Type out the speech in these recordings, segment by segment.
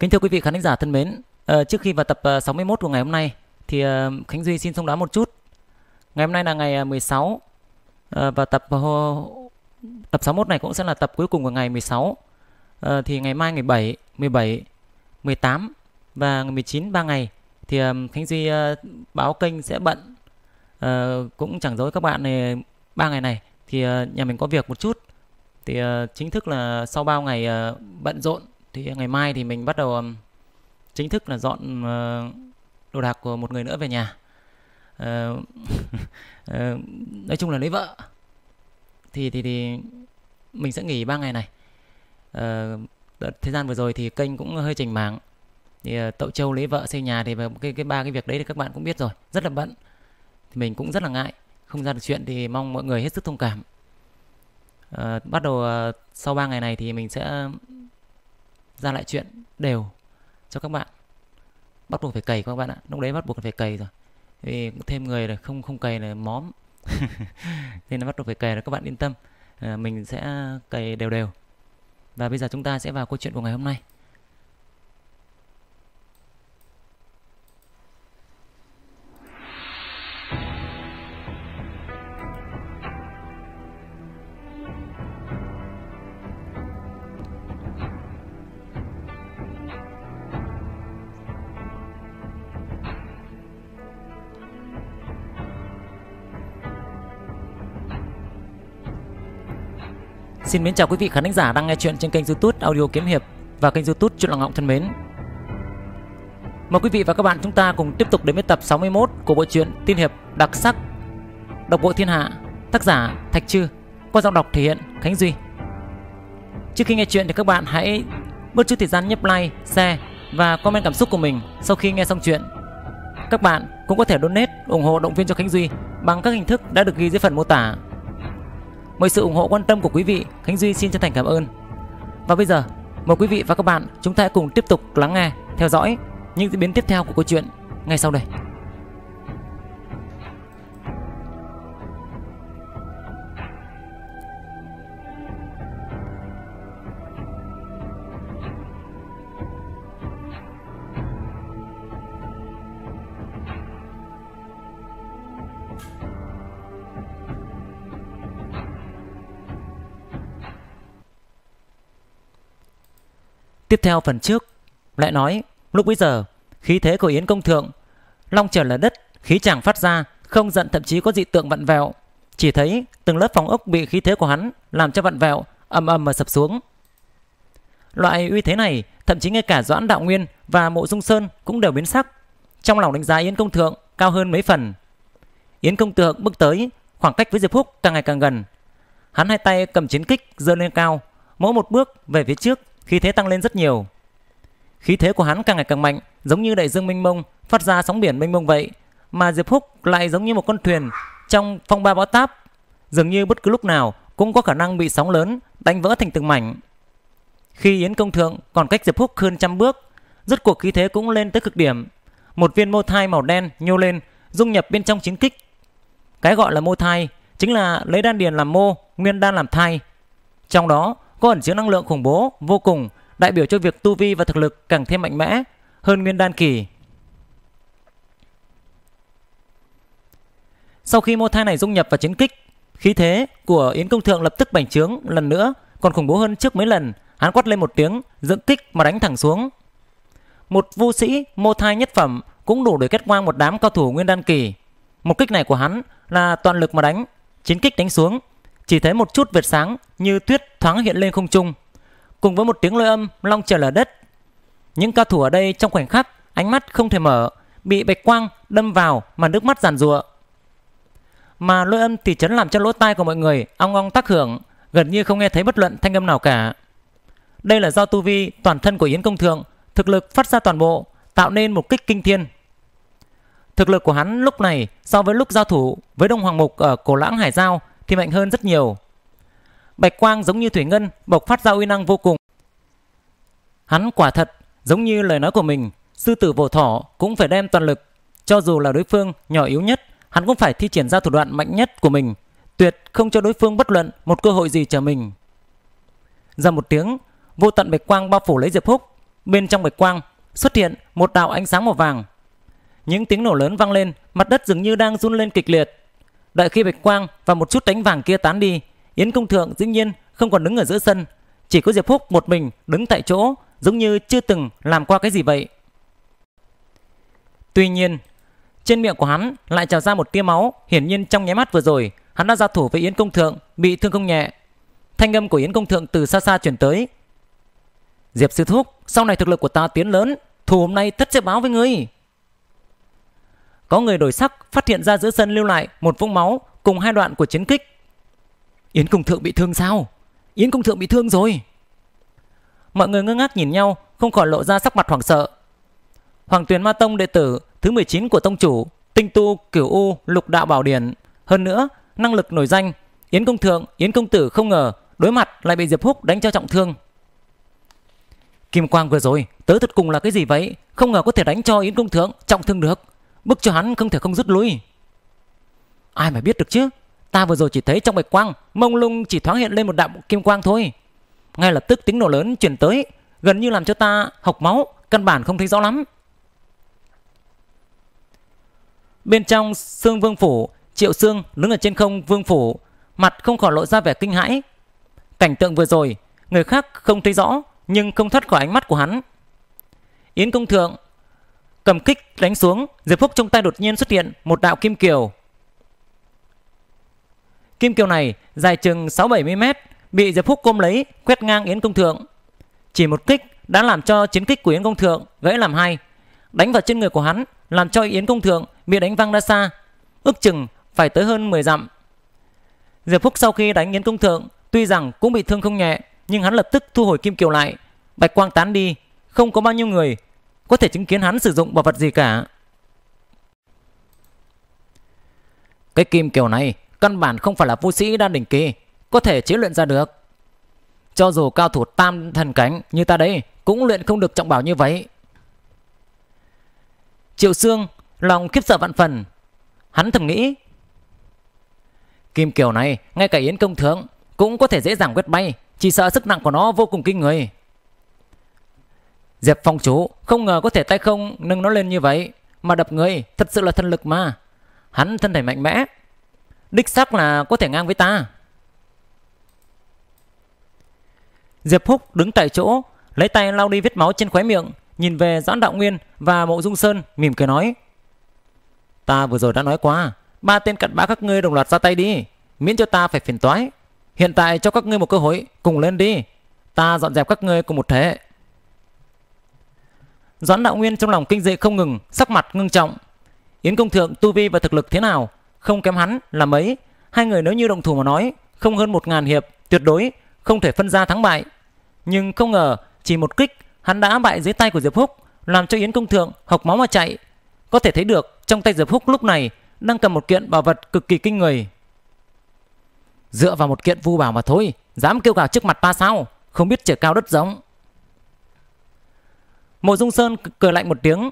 Kính thưa quý vị khán thính giả thân mến, ờ, trước khi vào tập 61 ờ, của ngày hôm nay thì ờ, Khánh Duy xin thông báo một chút. Ngày hôm nay là ngày 16 và tập tập 61 này cũng sẽ là tập cuối cùng của ngày 16. Thì ngày mai ngày 7, 17, 18 và ngày 19 3 ngày thì Khánh Duy báo kênh sẽ bận cũng chẳng dối các bạn này ba ngày này thì nhà mình có việc một chút thì chính thức là sau bao ngày bận rộn thì ngày mai thì mình bắt đầu chính thức là dọn ờ, đồ đạc của một người nữa về nhà ờ, ờ, nói chung là lấy vợ thì thì thì mình sẽ nghỉ ba ngày này đợt thời gian vừa rồi thì kênh cũng hơi chỉnh mảng thì tậu châu lấy vợ xây nhà thì về cái cái ba cái việc đấy thì các bạn cũng biết rồi rất là bận thì mình cũng rất là ngại không ra được chuyện thì mong mọi người hết sức thông cảm uh, bắt đầu sau ba ngày này thì mình sẽ ra lại chuyện đều cho các bạn bắt buộc phải cày các bạn ạ lúc đấy bắt buộc phải cày rồi vì thêm người là không không cày là móm nên là bắt buộc phải cày là các bạn yên tâm à, mình sẽ cày đều đều và bây giờ chúng ta sẽ vào câu chuyện của ngày hôm nay Xin mến chào quý vị khán thính giả đang nghe chuyện trên kênh YouTube Audio Kiếm Hiệp và kênh YouTube Truyện Lặng Ngọng thân mến. Mời quý vị và các bạn chúng ta cùng tiếp tục đến với tập 61 của bộ truyện Tiên hiệp đặc sắc Độc bộ thiên hạ, tác giả Thạch Trư, qua giọng đọc thể hiện Khánh Duy. Trước khi nghe chuyện thì các bạn hãy bớt chút thời gian nhấp like, share và comment cảm xúc của mình sau khi nghe xong chuyện. Các bạn cũng có thể donate ủng hộ động viên cho Khánh Duy bằng các hình thức đã được ghi dưới phần mô tả mọi sự ủng hộ quan tâm của quý vị, Khánh Duy xin chân thành cảm ơn. Và bây giờ, mời quý vị và các bạn chúng ta hãy cùng tiếp tục lắng nghe, theo dõi những diễn biến tiếp theo của câu chuyện ngay sau đây. Tiếp theo phần trước, lại nói lúc bấy giờ khí thế của Yến Công Thượng, long trời là đất, khí chàng phát ra, không giận thậm chí có dị tượng vặn vẹo. Chỉ thấy từng lớp phòng ốc bị khí thế của hắn làm cho vặn vẹo, ầm ầm mà sập xuống. Loại uy thế này, thậm chí ngay cả Doãn Đạo Nguyên và Mộ Dung Sơn cũng đều biến sắc. Trong lòng đánh giá Yến Công Thượng cao hơn mấy phần. Yến Công Thượng bước tới, khoảng cách với Diệp Phúc càng ngày càng gần. Hắn hai tay cầm chiến kích giơ lên cao, mỗi một bước về phía trước khí thế tăng lên rất nhiều. Khí thế của hắn càng ngày càng mạnh, giống như đại dương mênh mông, phát ra sóng biển mênh mông vậy, mà Diệp Húc lại giống như một con thuyền trong phong ba bão táp, dường như bất cứ lúc nào cũng có khả năng bị sóng lớn đánh vỡ thành từng mảnh. Khi Yến Công Thượng còn cách Diệp Húc hơn trăm bước, rốt cuộc khí thế cũng lên tới cực điểm. Một viên mô thai màu đen nhô lên, dung nhập bên trong chiến kích. Cái gọi là mô thai chính là lấy đan điền làm mô, nguyên đan làm thai. Trong đó, có ẩn chứa năng lượng khủng bố vô cùng, đại biểu cho việc tu vi và thực lực càng thêm mạnh mẽ hơn nguyên đan kỳ. Sau khi mô thai này dung nhập và chiến kích, khí thế của Yến Công Thượng lập tức bành trướng lần nữa, còn khủng bố hơn trước mấy lần, hắn quát lên một tiếng, dựng kích mà đánh thẳng xuống. Một vu sĩ mô thai nhất phẩm cũng đủ để kết quang một đám cao thủ nguyên đan kỳ. Một kích này của hắn là toàn lực mà đánh, chiến kích đánh xuống, chỉ thấy một chút vệt sáng như tuyết thoáng hiện lên không trung. Cùng với một tiếng lôi âm long trời lở đất. Những cao thủ ở đây trong khoảnh khắc ánh mắt không thể mở, bị bạch quang đâm vào mà nước mắt giàn giụa. Mà lôi âm thì chấn làm cho lỗ tai của mọi người ong ong tác hưởng, gần như không nghe thấy bất luận thanh âm nào cả. Đây là do tu vi toàn thân của Yến Công Thượng, thực lực phát ra toàn bộ, tạo nên một kích kinh thiên. Thực lực của hắn lúc này so với lúc giao thủ với Đông Hoàng Mục ở Cổ Lãng Hải Giao thì mạnh hơn rất nhiều. Bạch quang giống như thủy ngân, bộc phát ra uy năng vô cùng. Hắn quả thật, giống như lời nói của mình, sư tử vồ thỏ cũng phải đem toàn lực, cho dù là đối phương nhỏ yếu nhất, hắn cũng phải thi triển ra thủ đoạn mạnh nhất của mình, tuyệt không cho đối phương bất luận một cơ hội gì chờ mình. Ra một tiếng, vô tận bạch quang bao phủ lấy Diệp Húc, bên trong bạch quang xuất hiện một đạo ánh sáng màu vàng. Những tiếng nổ lớn vang lên, mặt đất dường như đang run lên kịch liệt. Đợi khi bạch quang và một chút đánh vàng kia tán đi, Yến Công Thượng dĩ nhiên không còn đứng ở giữa sân, chỉ có Diệp Húc một mình đứng tại chỗ, giống như chưa từng làm qua cái gì vậy. Tuy nhiên, trên miệng của hắn lại trào ra một tia máu, hiển nhiên trong nháy mắt vừa rồi, hắn đã giao thủ với Yến Công Thượng, bị thương không nhẹ. Thanh âm của Yến Công Thượng từ xa xa truyền tới. Diệp Sư Thúc, sau này thực lực của ta tiến lớn, thù hôm nay tất sẽ báo với ngươi. Có người đổi sắc phát hiện ra giữa sân lưu lại một vũng máu cùng hai đoạn của chiến kích. Yến công Thượng bị thương sao? Yến công Thượng bị thương rồi. Mọi người ngơ ngác nhìn nhau, không khỏi lộ ra sắc mặt hoảng sợ. Hoàng Tuyền Ma Tông đệ tử thứ 19 của tông chủ, tinh tu cửu u lục đạo bảo điển, hơn nữa năng lực nổi danh, Yến Công Thượng, Yến Công Tử không ngờ đối mặt lại bị Diệp Húc đánh cho trọng thương. Kim Quang vừa rồi, tớ thật cùng là cái gì vậy? Không ngờ có thể đánh cho Yến Công Thượng trọng thương được bức cho hắn không thể không rút lui. Ai mà biết được chứ? Ta vừa rồi chỉ thấy trong bạch quang, mông lung chỉ thoáng hiện lên một đạo kim quang thôi. Ngay lập tức tiếng nổ lớn chuyển tới, gần như làm cho ta học máu, căn bản không thấy rõ lắm. Bên trong xương vương phủ, Triệu xương đứng ở trên không vương phủ, mặt không khỏi lộ ra vẻ kinh hãi. Cảnh tượng vừa rồi, người khác không thấy rõ nhưng không thoát khỏi ánh mắt của hắn. Yến Công Thượng cầm kích đánh xuống, Diệp Phúc trong tay đột nhiên xuất hiện một đạo kim kiều. Kim kiều này dài chừng 6-70 mét, bị Diệp Phúc côm lấy, quét ngang Yến Công Thượng. Chỉ một kích đã làm cho chiến kích của Yến Công Thượng gãy làm hai. Đánh vào trên người của hắn, làm cho Yến Công Thượng bị đánh văng ra xa, ước chừng phải tới hơn 10 dặm. Diệp Phúc sau khi đánh Yến Công Thượng, tuy rằng cũng bị thương không nhẹ, nhưng hắn lập tức thu hồi kim kiều lại, bạch quang tán đi, không có bao nhiêu người có thể chứng kiến hắn sử dụng bảo vật gì cả. Cái kim kiểu này căn bản không phải là vũ sĩ đan đỉnh kỳ, có thể chế luyện ra được. Cho dù cao thủ tam thần cánh như ta đây cũng luyện không được trọng bảo như vậy. Triệu Sương lòng khiếp sợ vạn phần, hắn thầm nghĩ. Kim kiểu này ngay cả yến công thượng cũng có thể dễ dàng quét bay, chỉ sợ sức nặng của nó vô cùng kinh người. Diệp Phong chú không ngờ có thể tay không nâng nó lên như vậy mà đập người thật sự là thân lực mà. Hắn thân thể mạnh mẽ, đích xác là có thể ngang với ta. Diệp Húc đứng tại chỗ, lấy tay lau đi vết máu trên khóe miệng, nhìn về Doãn Đạo Nguyên và Mộ Dung Sơn mỉm cười nói. Ta vừa rồi đã nói quá, ba tên cặn bã các ngươi đồng loạt ra tay đi, miễn cho ta phải phiền toái. Hiện tại cho các ngươi một cơ hội, cùng lên đi. Ta dọn dẹp các ngươi cùng một thế, Doãn Đạo Nguyên trong lòng kinh dị không ngừng, sắc mặt ngưng trọng. Yến Công Thượng tu vi và thực lực thế nào, không kém hắn là mấy, hai người nếu như động thủ mà nói, không hơn một ngàn hiệp, tuyệt đối không thể phân ra thắng bại. Nhưng không ngờ, chỉ một kích, hắn đã bại dưới tay của Diệp Húc, làm cho Yến Công Thượng hộc máu mà chạy. Có thể thấy được trong tay Diệp Húc lúc này đang cầm một kiện bảo vật cực kỳ kinh người. Dựa vào một kiện vu bảo mà thôi, dám kêu gào trước mặt ta sao? Không biết trời cao đất rộng. Mộ Dung Sơn cười lạnh một tiếng,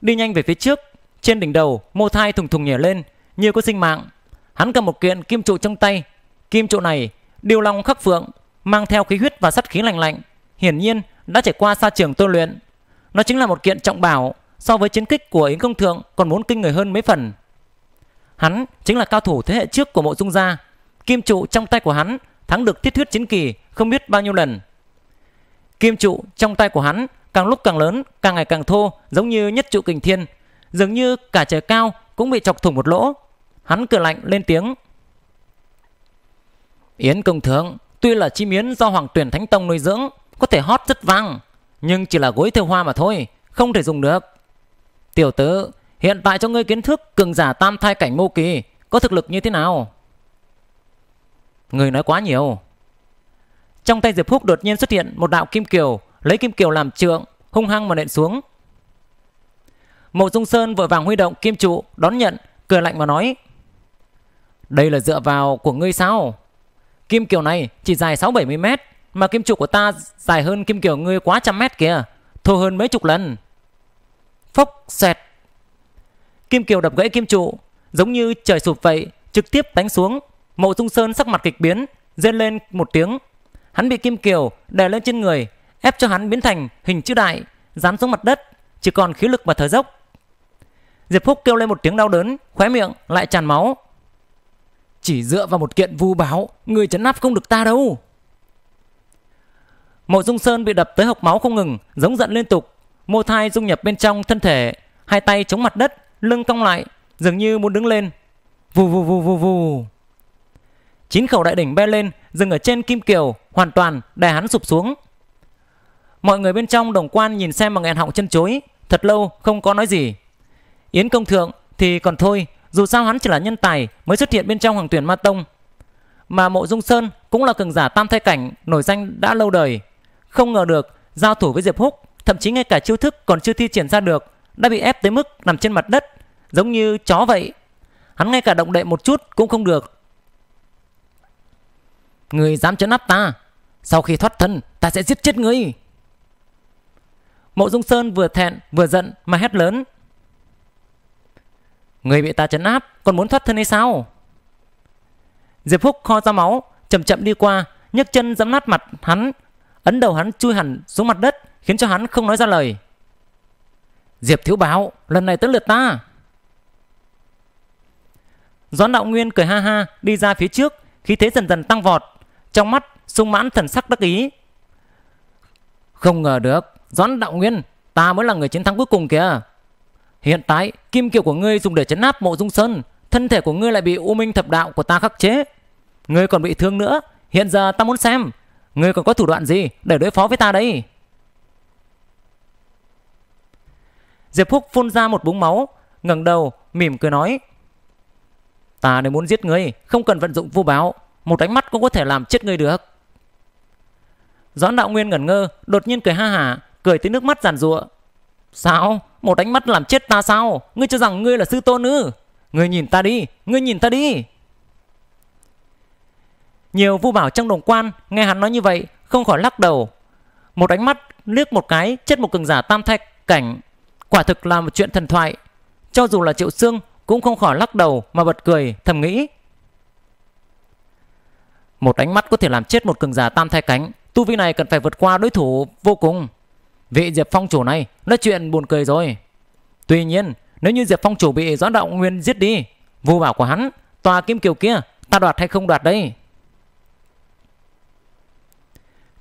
đi nhanh về phía trước, trên đỉnh đầu mô thai thùng thùng nhảy lên, như có sinh mạng. Hắn cầm một kiện kim trụ trong tay, kim trụ này điều long khắc phượng, mang theo khí huyết và sát khí lạnh lạnh, hiển nhiên đã trải qua xa trường tôi luyện. Nó chính là một kiện trọng bảo, so với chiến kích của Yến Công Thượng còn muốn kinh người hơn mấy phần. Hắn chính là cao thủ thế hệ trước của Mộ Dung gia, kim trụ trong tay của hắn thắng được thiết huyết chiến kỳ không biết bao nhiêu lần. Kim trụ trong tay của hắn càng lúc càng lớn, càng ngày càng thô, giống như nhất trụ kình thiên. Dường như cả trời cao cũng bị chọc thủng một lỗ. Hắn cười lạnh lên tiếng. Yến công thượng, tuy là chim yến do Hoàng Tuyển Thánh Tông nuôi dưỡng, có thể hót rất vang, nhưng chỉ là gối theo hoa mà thôi, không thể dùng được. Tiểu tử, hiện tại cho ngươi kiến thức cường giả tam thai cảnh mô kỳ, có thực lực như thế nào? Người nói quá nhiều. Trong tay Diệp Húc đột nhiên xuất hiện một đạo kim kiều, lấy kim kiều làm trượng, hung hăng mà nện xuống. Mộ Dung Sơn vội vàng huy động kim trụ đón nhận, cười lạnh mà nói: "Đây là dựa vào của ngươi sao? Kim kiều này chỉ dài sáu bảy mươi mét, mà kim trụ của ta dài hơn kim kiều ngươi quá trăm mét kìa, thô hơn mấy chục lần." Phốc xẹt. Kim kiều đập gãy kim trụ, giống như trời sụp vậy, trực tiếp đánh xuống. Mộ Dung Sơn sắc mặt kịch biến, rên lên một tiếng. Hắn bị kim kiều đè lên trên người, ép cho hắn biến thành hình chữ đại, dán xuống mặt đất, chỉ còn khí lực và thở dốc. Diệp Phúc kêu lên một tiếng đau đớn, khóe miệng lại tràn máu. Chỉ dựa vào một kiện vu báo, người chấn áp không được ta đâu. Mộ Dung Sơn bị đập tới hộc máu không ngừng, giống giận liên tục. Mô thai dung nhập bên trong thân thể, hai tay chống mặt đất, lưng cong lại, dường như muốn đứng lên. Vù vù vù vù vù. Chín khẩu đại đỉnh bay lên, dừng ở trên kim kiều, hoàn toàn đè hắn sụp xuống. Mọi người bên trong đồng quan nhìn xem mà nghẹn họng chân chối, thật lâu không có nói gì. Yến Công Thượng thì còn thôi, dù sao hắn chỉ là nhân tài mới xuất hiện bên trong hoàng tuyển Ma Tông. Mà Mộ Dung Sơn cũng là cường giả tam thay cảnh nổi danh đã lâu đời. Không ngờ được, giao thủ với Diệp Húc, thậm chí ngay cả chiêu thức còn chưa thi triển ra được, đã bị ép tới mức nằm trên mặt đất, giống như chó vậy. Hắn ngay cả động đậy một chút cũng không được. Người dám chấn áp ta, sau khi thoát thân, ta sẽ giết chết ngươi. Mộ Dung Sơn vừa thẹn vừa giận mà hét lớn. Người bị ta chấn áp còn muốn thoát thân hay sao? Diệp Phúc kho ra máu, chậm chậm đi qua, nhấc chân giẫm nát mặt hắn, ấn đầu hắn chui hẳn xuống mặt đất, khiến cho hắn không nói ra lời. Diệp thiếu báo, lần này tới lượt ta. Doãn đạo nguyên cười ha ha đi ra phía trước, khí thế dần dần tăng vọt, trong mắt sung mãn thần sắc đắc ý. Không ngờ được, Doãn Đạo Nguyên, ta mới là người chiến thắng cuối cùng kìa. Hiện tại, kim kiều của ngươi dùng để chấn áp mộ dung sơn, thân thể của ngươi lại bị u minh thập đạo của ta khắc chế. Ngươi còn bị thương nữa, hiện giờ ta muốn xem, ngươi còn có thủ đoạn gì để đối phó với ta đây? Diệp Phúc phun ra một búng máu, ngẩng đầu, mỉm cười nói. Ta nếu muốn giết ngươi, không cần vận dụng vô báo, một ánh mắt cũng có thể làm chết ngươi được. Doãn đạo nguyên ngẩn ngơ, đột nhiên cười ha hả, cười tới nước mắt giàn giụa sao một ánh mắt làm chết ta sao ngươi cho rằng ngươi là sư tôn ư ngươi nhìn ta đi ngươi nhìn ta đi nhiều vu bảo trong đồng quan nghe hắn nói như vậy không khỏi lắc đầu một ánh mắt liếc một cái chết một cường giả tam thạch cảnh quả thực là một chuyện thần thoại cho dù là triệu xương cũng không khỏi lắc đầu mà bật cười thầm nghĩ một ánh mắt có thể làm chết một cường giả tam thai cánh tu vi này cần phải vượt qua đối thủ vô cùng Vị Diệp Phong chủ này nói chuyện buồn cười rồi. Tuy nhiên, nếu như Diệp Phong chủ bị Doãn Đạo Nguyên giết đi, vô bảo của hắn, tòa kim kiều kia, ta đoạt hay không đoạt đây?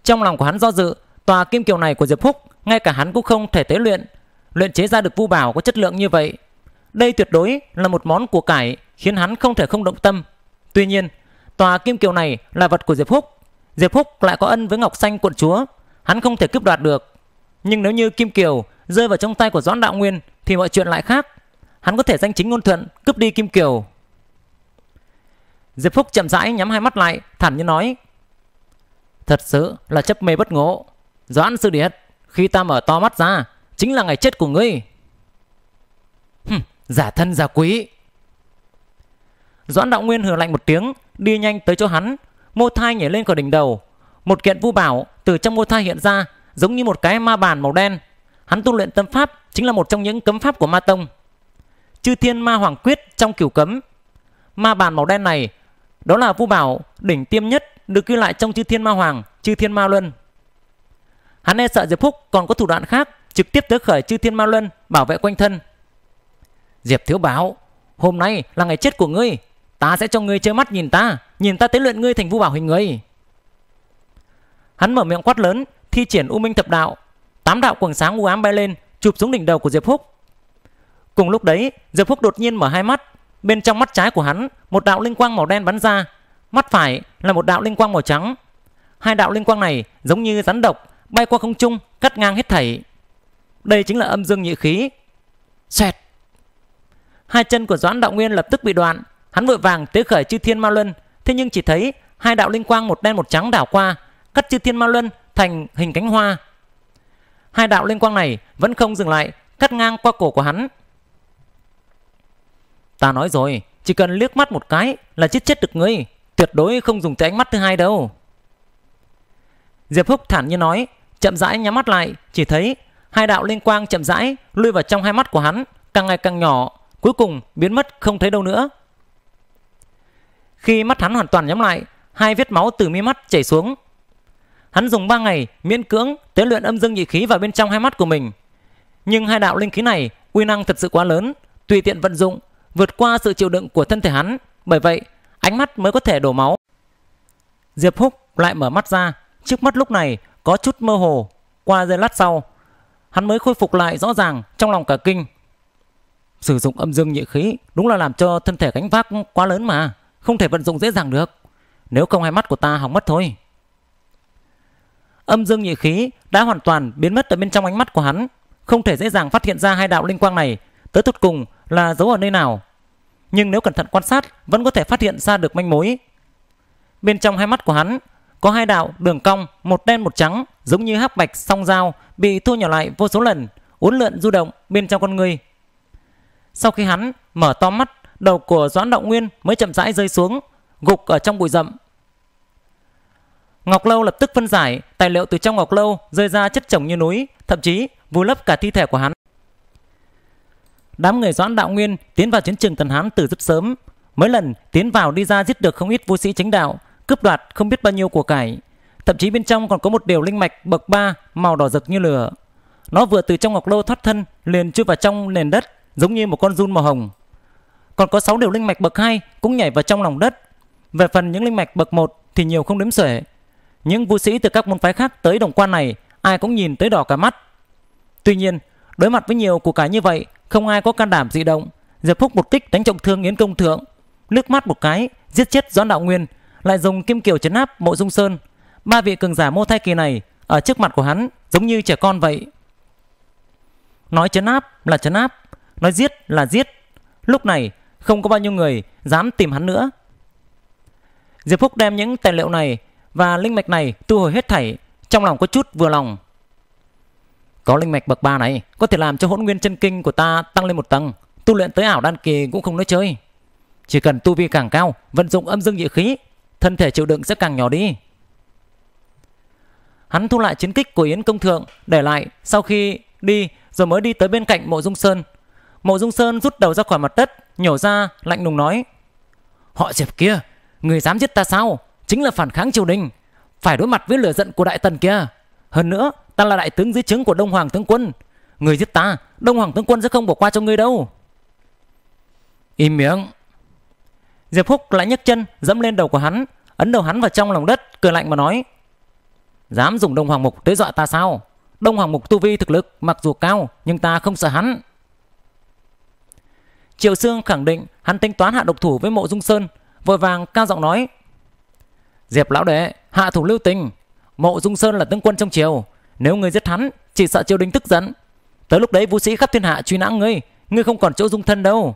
Trong lòng của hắn do dự, tòa kim kiều này của Diệp phúc ngay cả hắn cũng không thể tế luyện, luyện chế ra được vu bảo có chất lượng như vậy. Đây tuyệt đối là một món của cải khiến hắn không thể không động tâm. Tuy nhiên, tòa kim kiều này là vật của Diệp Húc. Diệp Húc lại có ân với Ngọc Xanh quận chúa, hắn không thể cướp đoạt được. Nhưng nếu như Kim Kiều rơi vào trong tay của Doãn Đạo Nguyên thì mọi chuyện lại khác. Hắn có thể danh chính ngôn thuận cướp đi Kim Kiều. Diệp Phúc chậm rãi nhắm hai mắt lại, thản nhiên nói: "Thật sự là chấp mê bất ngộ. Doãn sư điệt, khi ta mở to mắt ra, chính là ngày chết của ngươi." Hừm, giả thân giả quý. Doãn Đạo Nguyên hừ lạnh một tiếng, đi nhanh tới chỗ hắn, mô thai nhảy lên khỏi đỉnh đầu, một kiện vu bảo từ trong mô thai hiện ra, giống như một cái ma bàn màu đen. Hắn tu luyện tâm pháp chính là một trong những cấm pháp của ma tông. Chư thiên ma hoàng quyết trong kiểu cấm. Ma bàn màu đen này, đó là vũ bảo đỉnh tiêm nhất được ghi lại trong chư thiên ma hoàng, chư thiên ma luân. Hắn e sợ Diệp Phúc còn có thủ đoạn khác trực tiếp tới khởi chư thiên ma luân bảo vệ quanh thân. Diệp thiếu báo, hôm nay là ngày chết của ngươi, ta sẽ cho ngươi trơ mắt nhìn ta, nhìn ta tế luyện ngươi thành vũ bảo hình người. Hắn mở miệng quát lớn, thi triển U Minh Thập Đạo, tám đạo quầng sáng u ám bay lên, chụp xuống đỉnh đầu của Diệp Phúc. Cùng lúc đấy, Diệp Phúc đột nhiên mở hai mắt, bên trong mắt trái của hắn, một đạo linh quang màu đen bắn ra, mắt phải là một đạo linh quang màu trắng. Hai đạo linh quang này giống như rắn độc, bay qua không trung, cắt ngang hết thảy. Đây chính là âm dương nhị khí. Xoẹt. Hai chân của Doãn Đạo Nguyên lập tức bị đoạn, hắn vội vàng tế khởi chư thiên ma luân, thế nhưng chỉ thấy hai đạo linh quang một đen một trắng đảo qua, cắt chư thiên ma luân thành hình cánh hoa. Hai đạo linh quang này vẫn không dừng lại, cắt ngang qua cổ của hắn. Ta nói rồi, chỉ cần liếc mắt một cái là chết chết được ngươi, tuyệt đối không dùng tới ánh mắt thứ hai đâu. Diệp Húc thản nhiên nói, chậm rãi nhắm mắt lại, chỉ thấy hai đạo linh quang chậm rãi lui vào trong hai mắt của hắn, càng ngày càng nhỏ, cuối cùng biến mất không thấy đâu nữa. Khi mắt hắn hoàn toàn nhắm lại, hai vết máu từ mi mắt chảy xuống, Hắn dùng 3 ngày miễn cưỡng tế luyện âm dương nhị khí vào bên trong hai mắt của mình. Nhưng hai đạo linh khí này uy năng thật sự quá lớn, tùy tiện vận dụng, vượt qua sự chịu đựng của thân thể hắn, bởi vậy ánh mắt mới có thể đổ máu. Diệp Húc lại mở mắt ra, trước mắt lúc này có chút mơ hồ, qua giây lát sau, hắn mới khôi phục lại rõ ràng trong lòng cả kinh. Sử dụng âm dương nhị khí đúng là làm cho thân thể gánh vác quá lớn mà, không thể vận dụng dễ dàng được. Nếu không hai mắt của ta hỏng mất thôi âm dương nhị khí đã hoàn toàn biến mất ở bên trong ánh mắt của hắn, không thể dễ dàng phát hiện ra hai đạo linh quang này tới tột cùng là giấu ở nơi nào. Nhưng nếu cẩn thận quan sát, vẫn có thể phát hiện ra được manh mối. Bên trong hai mắt của hắn có hai đạo đường cong, một đen một trắng, giống như hắc bạch song dao bị thu nhỏ lại vô số lần, uốn lượn du động bên trong con người. Sau khi hắn mở to mắt, đầu của Doãn động Nguyên mới chậm rãi rơi xuống, gục ở trong bụi rậm Ngọc Lâu lập tức phân giải, tài liệu từ trong Ngọc Lâu rơi ra chất chồng như núi, thậm chí vùi lấp cả thi thể của hắn. Đám người Doãn Đạo Nguyên tiến vào chiến trường Tần Hán từ rất sớm, mấy lần tiến vào đi ra giết được không ít vô sĩ chính đạo, cướp đoạt không biết bao nhiêu của cải. Thậm chí bên trong còn có một điều linh mạch bậc 3 màu đỏ rực như lửa. Nó vừa từ trong Ngọc Lâu thoát thân, liền chui vào trong nền đất, giống như một con run màu hồng. Còn có 6 điều linh mạch bậc 2 cũng nhảy vào trong lòng đất. Về phần những linh mạch bậc 1 thì nhiều không đếm xuể, những vũ sĩ từ các môn phái khác tới đồng quan này, ai cũng nhìn tới đỏ cả mắt. Tuy nhiên, đối mặt với nhiều củ cải như vậy, không ai có can đảm dị động. Diệp Phúc một kích đánh trọng thương Yến Công Thượng, nước mắt một cái, giết chết Doãn Đạo Nguyên, lại dùng kim kiều chấn áp Mộ Dung Sơn. Ba vị cường giả mô thai kỳ này ở trước mặt của hắn giống như trẻ con vậy. Nói chấn áp là chấn áp, nói giết là giết. Lúc này không có bao nhiêu người dám tìm hắn nữa. Diệp Phúc đem những tài liệu này và linh mạch này tu hồi hết thảy, trong lòng có chút vừa lòng. Có linh mạch bậc 3 này có thể làm cho hỗn nguyên chân kinh của ta tăng lên một tầng, tu luyện tới ảo đan kỳ cũng không nói chơi. Chỉ cần tu vi càng cao, vận dụng âm dương địa khí, thân thể chịu đựng sẽ càng nhỏ đi. Hắn thu lại chiến kích của Yến Công Thượng để lại sau khi đi rồi mới đi tới bên cạnh Mộ Dung Sơn. Mộ Dung Sơn rút đầu ra khỏi mặt đất, nhổ ra, lạnh lùng nói. Họ Diệp kia, người dám giết ta sao? chính là phản kháng triều đình phải đối mặt với lửa giận của đại tần kia hơn nữa ta là đại tướng dưới trướng của đông hoàng tướng quân người giết ta đông hoàng tướng quân sẽ không bỏ qua cho ngươi đâu im miệng diệp phúc lại nhấc chân dẫm lên đầu của hắn ấn đầu hắn vào trong lòng đất cười lạnh mà nói dám dùng đông hoàng mục tới dọa ta sao đông hoàng mục tu vi thực lực mặc dù cao nhưng ta không sợ hắn Triệu Sương khẳng định hắn tính toán hạ độc thủ với Mộ Dung Sơn, vội vàng cao giọng nói: Diệp lão đệ, hạ thủ lưu tình. Mộ Dung Sơn là tướng quân trong triều, nếu ngươi giết hắn, chỉ sợ triều đình tức giận. Tới lúc đấy vũ sĩ khắp thiên hạ truy nã ngươi, ngươi không còn chỗ dung thân đâu.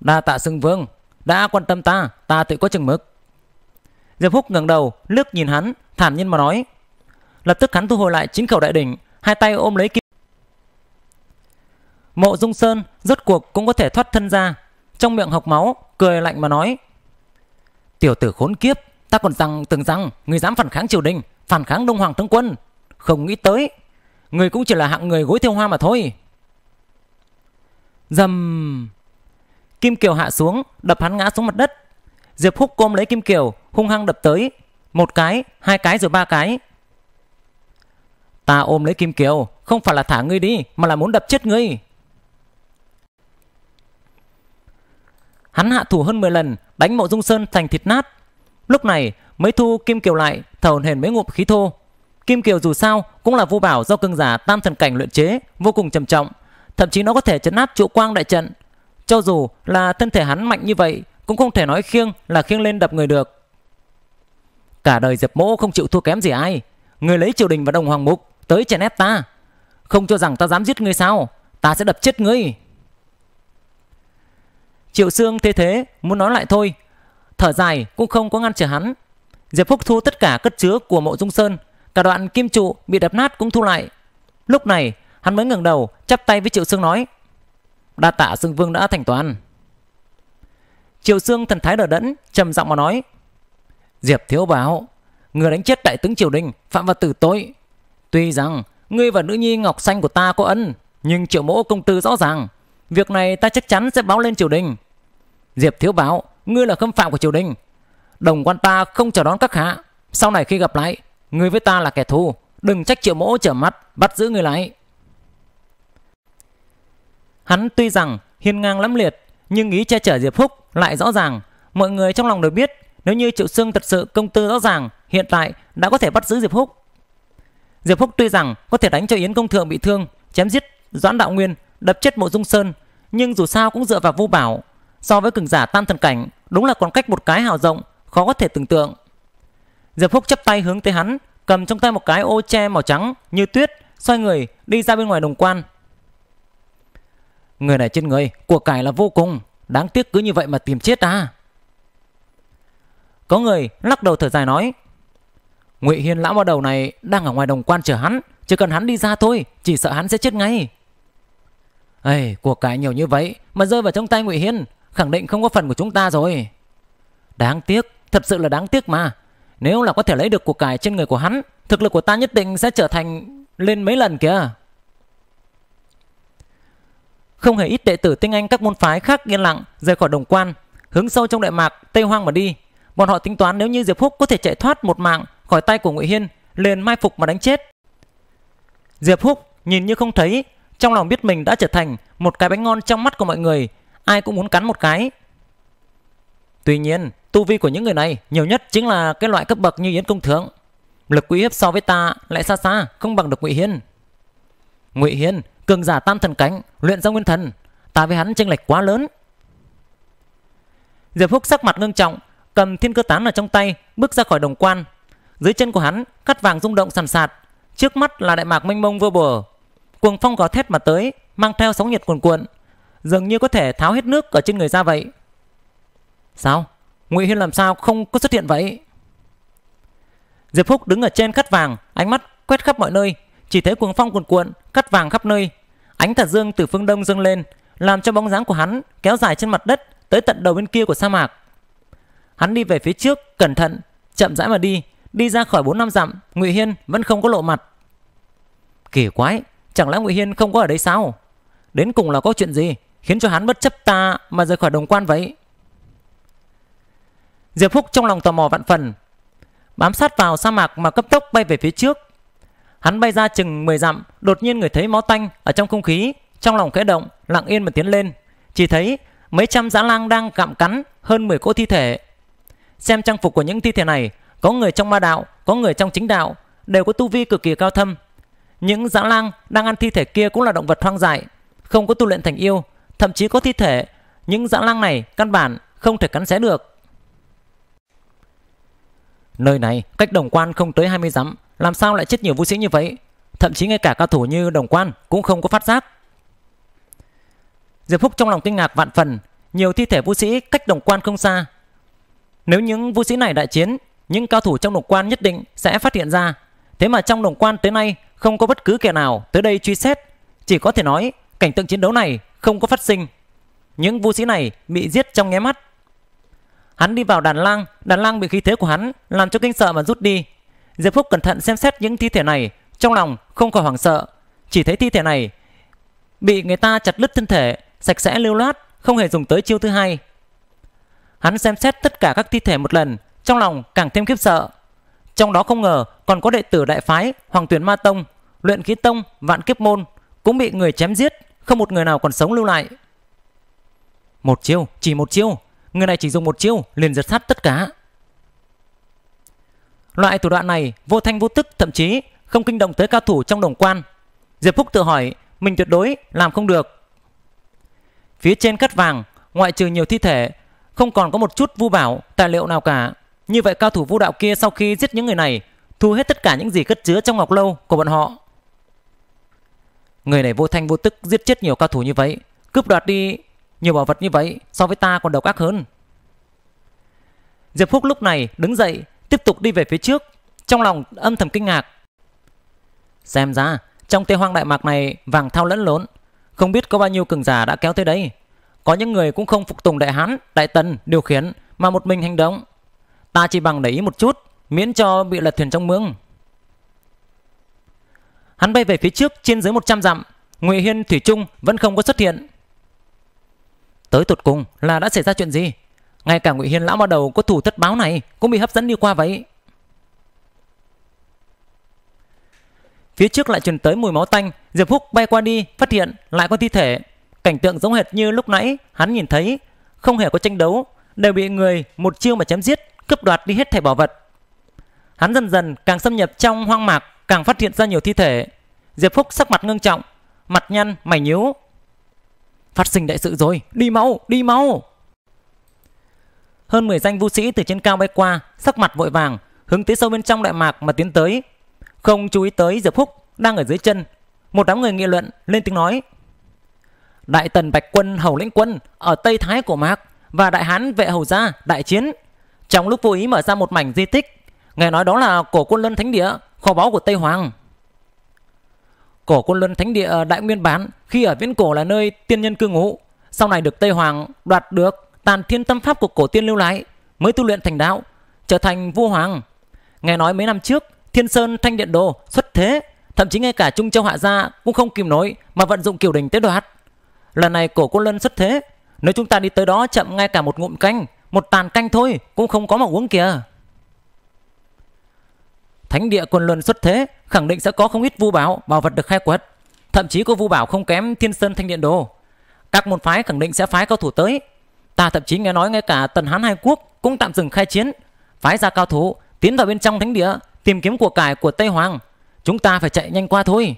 Đa tạ sưng Vương, đã quan tâm ta, ta tự có chừng mực. Diệp Húc ngẩng đầu, liếc nhìn hắn, thản nhiên mà nói. Lập tức hắn thu hồi lại chính khẩu đại đỉnh, hai tay ôm lấy kim. Mộ Dung Sơn rốt cuộc cũng có thể thoát thân ra, trong miệng học máu, cười lạnh mà nói. Tiểu tử khốn kiếp, ta còn rằng từng rằng người dám phản kháng triều đình, phản kháng Đông Hoàng Tướng Quân. Không nghĩ tới, người cũng chỉ là hạng người gối theo hoa mà thôi. Dầm... Kim Kiều hạ xuống, đập hắn ngã xuống mặt đất. Diệp Húc côm lấy Kim Kiều, hung hăng đập tới. Một cái, hai cái rồi ba cái. Ta ôm lấy Kim Kiều, không phải là thả ngươi đi, mà là muốn đập chết ngươi. Hắn hạ thủ hơn 10 lần, đánh mộ dung sơn thành thịt nát. Lúc này mới thu Kim Kiều lại, thở hển mấy ngụm khí thô. Kim Kiều dù sao cũng là vô bảo do cương giả tam thần cảnh luyện chế, vô cùng trầm trọng. Thậm chí nó có thể chấn áp trụ quang đại trận. Cho dù là thân thể hắn mạnh như vậy, cũng không thể nói khiêng là khiêng lên đập người được. Cả đời Diệp Mỗ không chịu thua kém gì ai. Người lấy triều đình và đồng hoàng mục tới chèn ép ta. Không cho rằng ta dám giết ngươi sao? Ta sẽ đập chết ngươi. Triệu Sương thế thế muốn nói lại thôi Thở dài cũng không có ngăn trở hắn Diệp Phúc thu tất cả cất chứa của mộ dung sơn Cả đoạn kim trụ bị đập nát cũng thu lại Lúc này hắn mới ngẩng đầu chắp tay với Triệu Sương nói Đa tạ Sương Vương đã thành toàn Triệu Sương thần thái đờ đẫn trầm giọng mà nói Diệp Thiếu báo Người đánh chết đại tướng Triều Đình Phạm vào tử tội Tuy rằng ngươi và nữ nhi Ngọc Xanh của ta có ân Nhưng triệu mỗ công tư rõ ràng Việc này ta chắc chắn sẽ báo lên triều đình Diệp thiếu báo, ngươi là khâm phạm của triều đình. Đồng quan ta không chào đón các hạ. Sau này khi gặp lại, ngươi với ta là kẻ thù. Đừng trách triệu mỗ trở mắt, bắt giữ ngươi lại. Hắn tuy rằng hiên ngang lắm liệt, nhưng ý che chở Diệp Phúc lại rõ ràng. Mọi người trong lòng đều biết, nếu như Triệu xương thật sự công tư rõ ràng, hiện tại đã có thể bắt giữ Diệp Phúc. Diệp Phúc tuy rằng có thể đánh cho Yến Công Thượng bị thương, chém giết Doãn Đạo Nguyên, đập chết Mộ Dung Sơn, nhưng dù sao cũng dựa vào vô bảo so với cường giả tam thần cảnh đúng là còn cách một cái hào rộng khó có thể tưởng tượng diệp phúc chắp tay hướng tới hắn cầm trong tay một cái ô che màu trắng như tuyết xoay người đi ra bên ngoài đồng quan người này trên người của cải là vô cùng đáng tiếc cứ như vậy mà tìm chết ta à. có người lắc đầu thở dài nói ngụy hiên lão bao đầu này đang ở ngoài đồng quan chờ hắn chỉ cần hắn đi ra thôi chỉ sợ hắn sẽ chết ngay ây của cải nhiều như vậy mà rơi vào trong tay ngụy hiên khẳng định không có phần của chúng ta rồi. Đáng tiếc, thật sự là đáng tiếc mà. Nếu là có thể lấy được cuộc cải trên người của hắn, thực lực của ta nhất định sẽ trở thành lên mấy lần kìa. Không hề ít đệ tử tinh anh các môn phái khác yên lặng rời khỏi đồng quan, hướng sâu trong đại mạc Tây Hoang mà đi. Bọn họ tính toán nếu như Diệp Húc có thể chạy thoát một mạng khỏi tay của Ngụy Hiên, liền mai phục mà đánh chết. Diệp Húc nhìn như không thấy, trong lòng biết mình đã trở thành một cái bánh ngon trong mắt của mọi người, ai cũng muốn cắn một cái. Tuy nhiên, tu vi của những người này nhiều nhất chính là cái loại cấp bậc như Yến Công Thượng. Lực quý hiếp so với ta lại xa xa, không bằng được Ngụy Hiên. Ngụy Hiên, cường giả tam thần cánh, luyện ra nguyên thần. Ta với hắn chênh lệch quá lớn. Diệp Phúc sắc mặt ngưng trọng, cầm thiên cơ tán ở trong tay, bước ra khỏi đồng quan. Dưới chân của hắn, cắt vàng rung động sàn sạt. Trước mắt là đại mạc mênh mông vô bờ. Cuồng phong gào thét mà tới, mang theo sóng nhiệt cuồn cuộn, dường như có thể tháo hết nước ở trên người ra vậy. Sao? Ngụy Hiên làm sao không có xuất hiện vậy? Diệp Phúc đứng ở trên cắt vàng, ánh mắt quét khắp mọi nơi, chỉ thấy cuồng phong cuồn cuộn, cắt vàng khắp nơi. Ánh tà dương từ phương đông dâng lên, làm cho bóng dáng của hắn kéo dài trên mặt đất tới tận đầu bên kia của sa mạc. Hắn đi về phía trước, cẩn thận, chậm rãi mà đi, đi ra khỏi bốn năm dặm, Ngụy Hiên vẫn không có lộ mặt. Kỳ quái, chẳng lẽ Ngụy Hiên không có ở đây sao? Đến cùng là có chuyện gì? khiến cho hắn bất chấp ta mà rời khỏi đồng quan vậy diệp phúc trong lòng tò mò vạn phần bám sát vào sa mạc mà cấp tốc bay về phía trước hắn bay ra chừng 10 dặm đột nhiên người thấy máu tanh ở trong không khí trong lòng khẽ động lặng yên mà tiến lên chỉ thấy mấy trăm dã lang đang cạm cắn hơn 10 cỗ thi thể xem trang phục của những thi thể này có người trong ma đạo có người trong chính đạo đều có tu vi cực kỳ cao thâm những dã lang đang ăn thi thể kia cũng là động vật hoang dại không có tu luyện thành yêu thậm chí có thi thể, những dã lang này căn bản không thể cắn xé được. Nơi này cách đồng quan không tới 20 dặm, làm sao lại chết nhiều vũ sĩ như vậy? Thậm chí ngay cả cao thủ như đồng quan cũng không có phát giác. Diệp Phúc trong lòng kinh ngạc vạn phần, nhiều thi thể vũ sĩ cách đồng quan không xa. Nếu những vũ sĩ này đại chiến, những cao thủ trong đồng quan nhất định sẽ phát hiện ra. Thế mà trong đồng quan tới nay không có bất cứ kẻ nào tới đây truy xét. Chỉ có thể nói cảnh tượng chiến đấu này không có phát sinh. Những vũ sĩ này bị giết trong nháy mắt. Hắn đi vào đàn lang, đàn lang bị khí thế của hắn làm cho kinh sợ mà rút đi. Diệp Phúc cẩn thận xem xét những thi thể này, trong lòng không khỏi hoảng sợ, chỉ thấy thi thể này bị người ta chặt lứt thân thể, sạch sẽ lưu loát, không hề dùng tới chiêu thứ hai. Hắn xem xét tất cả các thi thể một lần, trong lòng càng thêm khiếp sợ. Trong đó không ngờ còn có đệ tử đại phái Hoàng Tuyển Ma Tông, Luyện Khí Tông, Vạn Kiếp Môn cũng bị người chém giết không một người nào còn sống lưu lại. Một chiêu, chỉ một chiêu, người này chỉ dùng một chiêu liền giật sát tất cả. Loại thủ đoạn này vô thanh vô tức thậm chí không kinh động tới cao thủ trong đồng quan. Diệp Phúc tự hỏi mình tuyệt đối làm không được. Phía trên cắt vàng ngoại trừ nhiều thi thể không còn có một chút vu bảo tài liệu nào cả. Như vậy cao thủ vũ đạo kia sau khi giết những người này thu hết tất cả những gì cất chứa trong ngọc lâu của bọn họ. Người này vô thanh vô tức giết chết nhiều cao thủ như vậy Cướp đoạt đi nhiều bảo vật như vậy So với ta còn độc ác hơn Diệp Phúc lúc này đứng dậy Tiếp tục đi về phía trước Trong lòng âm thầm kinh ngạc Xem ra trong tê hoang đại mạc này Vàng thao lẫn lốn Không biết có bao nhiêu cường giả đã kéo tới đây Có những người cũng không phục tùng đại hán Đại tần điều khiển mà một mình hành động Ta chỉ bằng để ý một chút Miễn cho bị lật thuyền trong mương Hắn bay về phía trước trên dưới 100 dặm, Ngụy Hiên Thủy Trung vẫn không có xuất hiện. Tới tột cùng là đã xảy ra chuyện gì? Ngay cả Ngụy Hiên lão ma đầu có thủ thất báo này cũng bị hấp dẫn đi qua vậy. Phía trước lại truyền tới mùi máu tanh, Diệp Phúc bay qua đi, phát hiện lại có thi thể. Cảnh tượng giống hệt như lúc nãy hắn nhìn thấy, không hề có tranh đấu, đều bị người một chiêu mà chém giết, cướp đoạt đi hết thẻ bảo vật. Hắn dần dần càng xâm nhập trong hoang mạc, càng phát hiện ra nhiều thi thể. Diệp Phúc sắc mặt ngưng trọng, mặt nhăn, mày nhíu. Phát sinh đại sự rồi, đi mau, đi mau. Hơn 10 danh vũ sĩ từ trên cao bay qua, sắc mặt vội vàng, hướng tới sâu bên trong đại mạc mà tiến tới. Không chú ý tới Diệp Phúc đang ở dưới chân. Một đám người nghị luận lên tiếng nói. Đại tần Bạch Quân Hầu Lĩnh Quân ở Tây Thái của Mạc và Đại Hán Vệ Hầu Gia đại chiến. Trong lúc vô ý mở ra một mảnh di tích, nghe nói đó là cổ quân lân Thánh Địa kho báu của Tây Hoàng. Cổ Côn Luân Thánh Địa ờ, Đại Nguyên Bán khi ở Viễn Cổ là nơi tiên nhân cư ngụ, sau này được Tây Hoàng đoạt được tàn thiên tâm pháp của cổ tiên lưu lại, mới tu luyện thành đạo, trở thành vua hoàng. Nghe nói mấy năm trước, Thiên Sơn Thanh Điện Đồ xuất thế, thậm chí ngay cả Trung Châu Hạ Gia cũng không kìm nổi mà vận dụng kiểu đình tế đoạt. Lần này cổ Côn Luân xuất thế, nếu chúng ta đi tới đó chậm ngay cả một ngụm canh, một tàn canh thôi cũng không có mà uống kìa. Thánh địa Côn Luân xuất thế, khẳng định sẽ có không ít vu bảo, bảo vật được khai quật. Thậm chí có vu bảo không kém Thiên Sơn Thanh Điện Đồ. Các môn phái khẳng định sẽ phái cao thủ tới. Ta thậm chí nghe nói ngay cả Tần Hán Hai Quốc cũng tạm dừng khai chiến, phái ra cao thủ tiến vào bên trong thánh địa tìm kiếm của cải của Tây Hoàng. Chúng ta phải chạy nhanh qua thôi.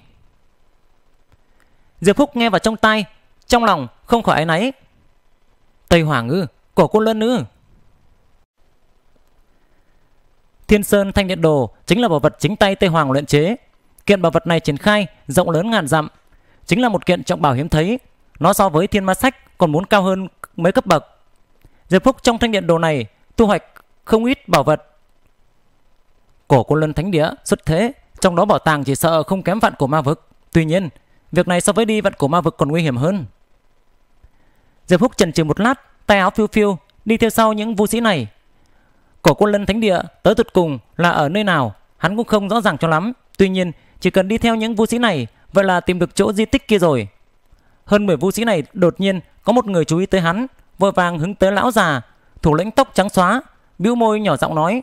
Diệp Phúc nghe vào trong tay, trong lòng không khỏi áy náy. Tây Hoàng ư, cổ quân Luân ư. Thiên Sơn Thanh Điện Đồ chính là bảo vật chính tay Tây Hoàng luyện chế. Kiện bảo vật này triển khai rộng lớn ngàn dặm, chính là một kiện trọng bảo hiếm thấy. Nó so với Thiên Ma Sách còn muốn cao hơn mấy cấp bậc. Diệp Phúc trong Thanh Điện Đồ này thu hoạch không ít bảo vật. Cổ Côn Luân Thánh Địa xuất thế, trong đó bảo tàng chỉ sợ không kém vạn của ma vực. Tuy nhiên, việc này so với đi vạn của ma vực còn nguy hiểm hơn. Diệp Phúc chần chừ một lát, tay áo phiêu phiêu đi theo sau những vũ sĩ này của quân lân thánh địa tới tuyệt cùng là ở nơi nào, hắn cũng không rõ ràng cho lắm. Tuy nhiên, chỉ cần đi theo những vũ sĩ này, vậy là tìm được chỗ di tích kia rồi. Hơn 10 vũ sĩ này đột nhiên có một người chú ý tới hắn, vội vàng hứng tới lão già, thủ lĩnh tóc trắng xóa, bĩu môi nhỏ giọng nói: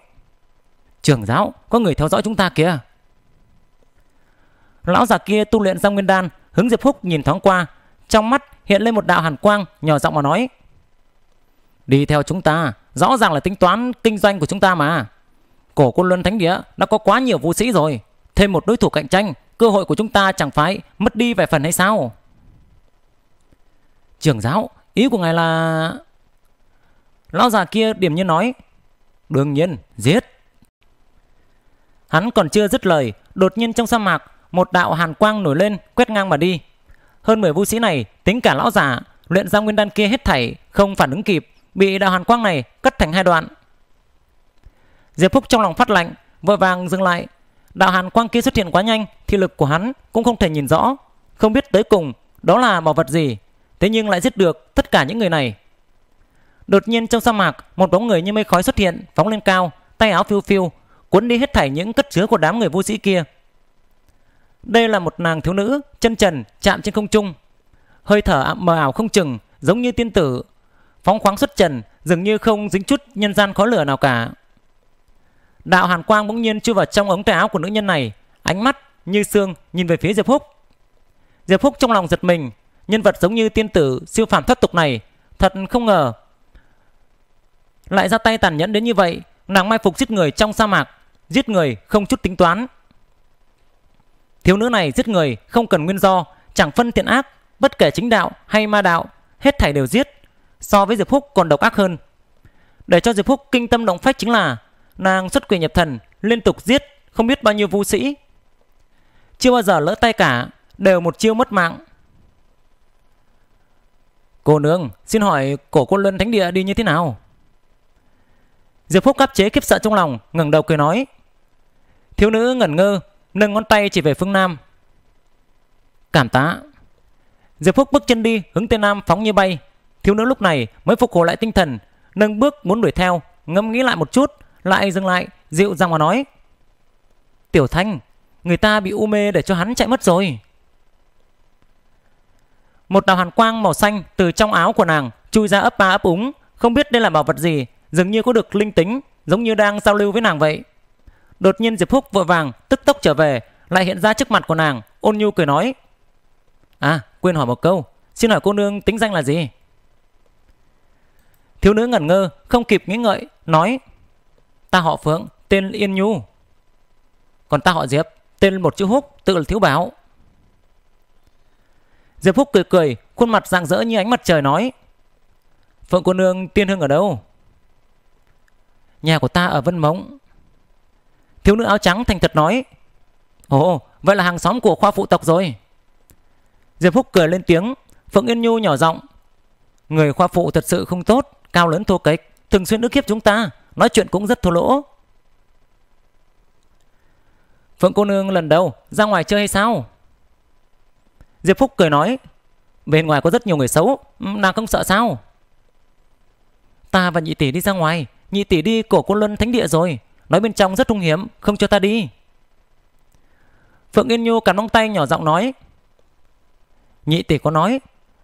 "Trưởng giáo, có người theo dõi chúng ta kìa." Lão già kia tu luyện Giang Nguyên Đan, hứng Diệp Húc nhìn thoáng qua, trong mắt hiện lên một đạo hàn quang, nhỏ giọng mà nói: Đi theo chúng ta, rõ ràng là tính toán kinh doanh của chúng ta mà. Cổ quân Luân Thánh Địa đã có quá nhiều vũ sĩ rồi. Thêm một đối thủ cạnh tranh, cơ hội của chúng ta chẳng phải mất đi vài phần hay sao? Trưởng giáo, ý của ngài là... Lão già kia điểm như nói. Đương nhiên, giết. Hắn còn chưa dứt lời, đột nhiên trong sa mạc, một đạo hàn quang nổi lên quét ngang mà đi. Hơn 10 vũ sĩ này, tính cả lão già, luyện ra nguyên đan kia hết thảy, không phản ứng kịp, bị đạo hàn quang này cắt thành hai đoạn. Diệp Phúc trong lòng phát lạnh, vội vàng dừng lại. Đạo hàn quang kia xuất hiện quá nhanh, thị lực của hắn cũng không thể nhìn rõ, không biết tới cùng đó là bảo vật gì, thế nhưng lại giết được tất cả những người này. Đột nhiên trong sa mạc, một bóng người như mây khói xuất hiện, phóng lên cao, tay áo phiêu phiêu, cuốn đi hết thảy những cất chứa của đám người vô sĩ kia. Đây là một nàng thiếu nữ, chân trần, chạm trên không trung. Hơi thở mờ ảo không chừng, giống như tiên tử, phóng khoáng xuất trần dường như không dính chút nhân gian khó lửa nào cả đạo hàn quang bỗng nhiên chui vào trong ống tay áo của nữ nhân này ánh mắt như xương nhìn về phía diệp húc diệp húc trong lòng giật mình nhân vật giống như tiên tử siêu phàm thất tục này thật không ngờ lại ra tay tàn nhẫn đến như vậy nàng mai phục giết người trong sa mạc giết người không chút tính toán thiếu nữ này giết người không cần nguyên do chẳng phân thiện ác bất kể chính đạo hay ma đạo hết thảy đều giết so với Diệp Phúc còn độc ác hơn. Để cho Diệp Phúc kinh tâm động phách chính là nàng xuất quỷ nhập thần, liên tục giết không biết bao nhiêu vũ sĩ. Chưa bao giờ lỡ tay cả, đều một chiêu mất mạng. Cô nương, xin hỏi cổ quân luân thánh địa đi như thế nào? Diệp Phúc cắp chế khiếp sợ trong lòng, ngẩng đầu cười nói. Thiếu nữ ngẩn ngơ, nâng ngón tay chỉ về phương Nam. Cảm tá. Diệp Phúc bước chân đi, hướng Tây Nam phóng như bay, Thiếu nữ lúc này mới phục hồi lại tinh thần, nâng bước muốn đuổi theo, ngẫm nghĩ lại một chút, lại dừng lại, dịu dàng mà nói. Tiểu Thanh, người ta bị u mê để cho hắn chạy mất rồi. Một đạo hàn quang màu xanh từ trong áo của nàng chui ra ấp ba ấp úng, không biết đây là bảo vật gì, dường như có được linh tính, giống như đang giao lưu với nàng vậy. Đột nhiên Diệp Húc vội vàng tức tốc trở về, lại hiện ra trước mặt của nàng, ôn nhu cười nói: "À, quên hỏi một câu, xin hỏi cô nương tính danh là gì?" Thiếu nữ ngẩn ngơ, không kịp nghĩ ngợi, nói Ta họ Phượng, tên Yên Nhu. Còn ta họ Diệp, tên một chữ Húc, tự là Thiếu Báo. Diệp Húc cười cười, khuôn mặt rạng rỡ như ánh mặt trời nói Phượng cô nương tiên hương ở đâu? Nhà của ta ở Vân Mống. Thiếu nữ áo trắng thành thật nói Ồ, vậy là hàng xóm của khoa phụ tộc rồi. Diệp Húc cười lên tiếng, Phượng Yên Nhu nhỏ giọng Người khoa phụ thật sự không tốt cao lớn thô kệch, thường xuyên ức hiếp chúng ta, nói chuyện cũng rất thô lỗ. Phượng cô nương lần đầu ra ngoài chơi hay sao? Diệp Phúc cười nói, bên ngoài có rất nhiều người xấu, nàng không sợ sao? Ta và nhị tỷ đi ra ngoài, nhị tỷ đi cổ cô luân thánh địa rồi, nói bên trong rất hung hiểm, không cho ta đi. Phượng Yên Nhu cắn móng tay nhỏ giọng nói, nhị tỷ có nói,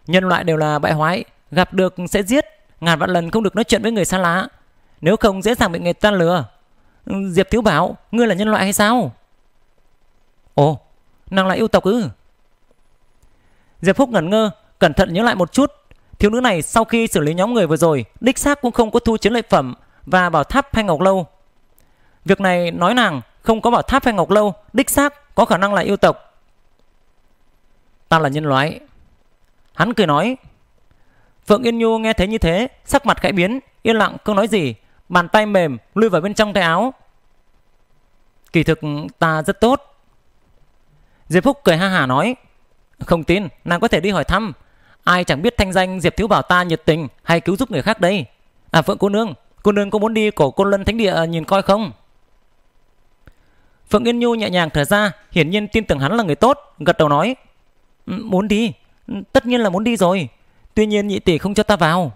nhân loại đều là bại hoại, gặp được sẽ giết, Ngàn vạn lần không được nói chuyện với người xa lạ Nếu không dễ dàng bị người ta lừa Diệp Thiếu Bảo Ngươi là nhân loại hay sao Ồ nàng là yêu tộc ư Diệp Phúc ngẩn ngơ Cẩn thận nhớ lại một chút Thiếu nữ này sau khi xử lý nhóm người vừa rồi Đích xác cũng không có thu chiến lợi phẩm Và bảo tháp hay ngọc lâu Việc này nói nàng không có bảo tháp hay ngọc lâu Đích xác có khả năng là yêu tộc Ta là nhân loại Hắn cười nói Phượng Yên Nhu nghe thấy như thế, sắc mặt khẽ biến, yên lặng không nói gì, bàn tay mềm lui vào bên trong tay áo. Kỳ thực ta rất tốt. Diệp Phúc cười ha hả nói, không tin, nàng có thể đi hỏi thăm. Ai chẳng biết thanh danh Diệp Thiếu Bảo ta nhiệt tình hay cứu giúp người khác đây. À Phượng cô nương, cô nương có muốn đi cổ côn luân thánh địa nhìn coi không? Phượng Yên Nhu nhẹ nhàng thở ra, hiển nhiên tin tưởng hắn là người tốt, gật đầu nói. Ừ, muốn đi, tất nhiên là muốn đi rồi. Tuy nhiên nhị tỷ không cho ta vào.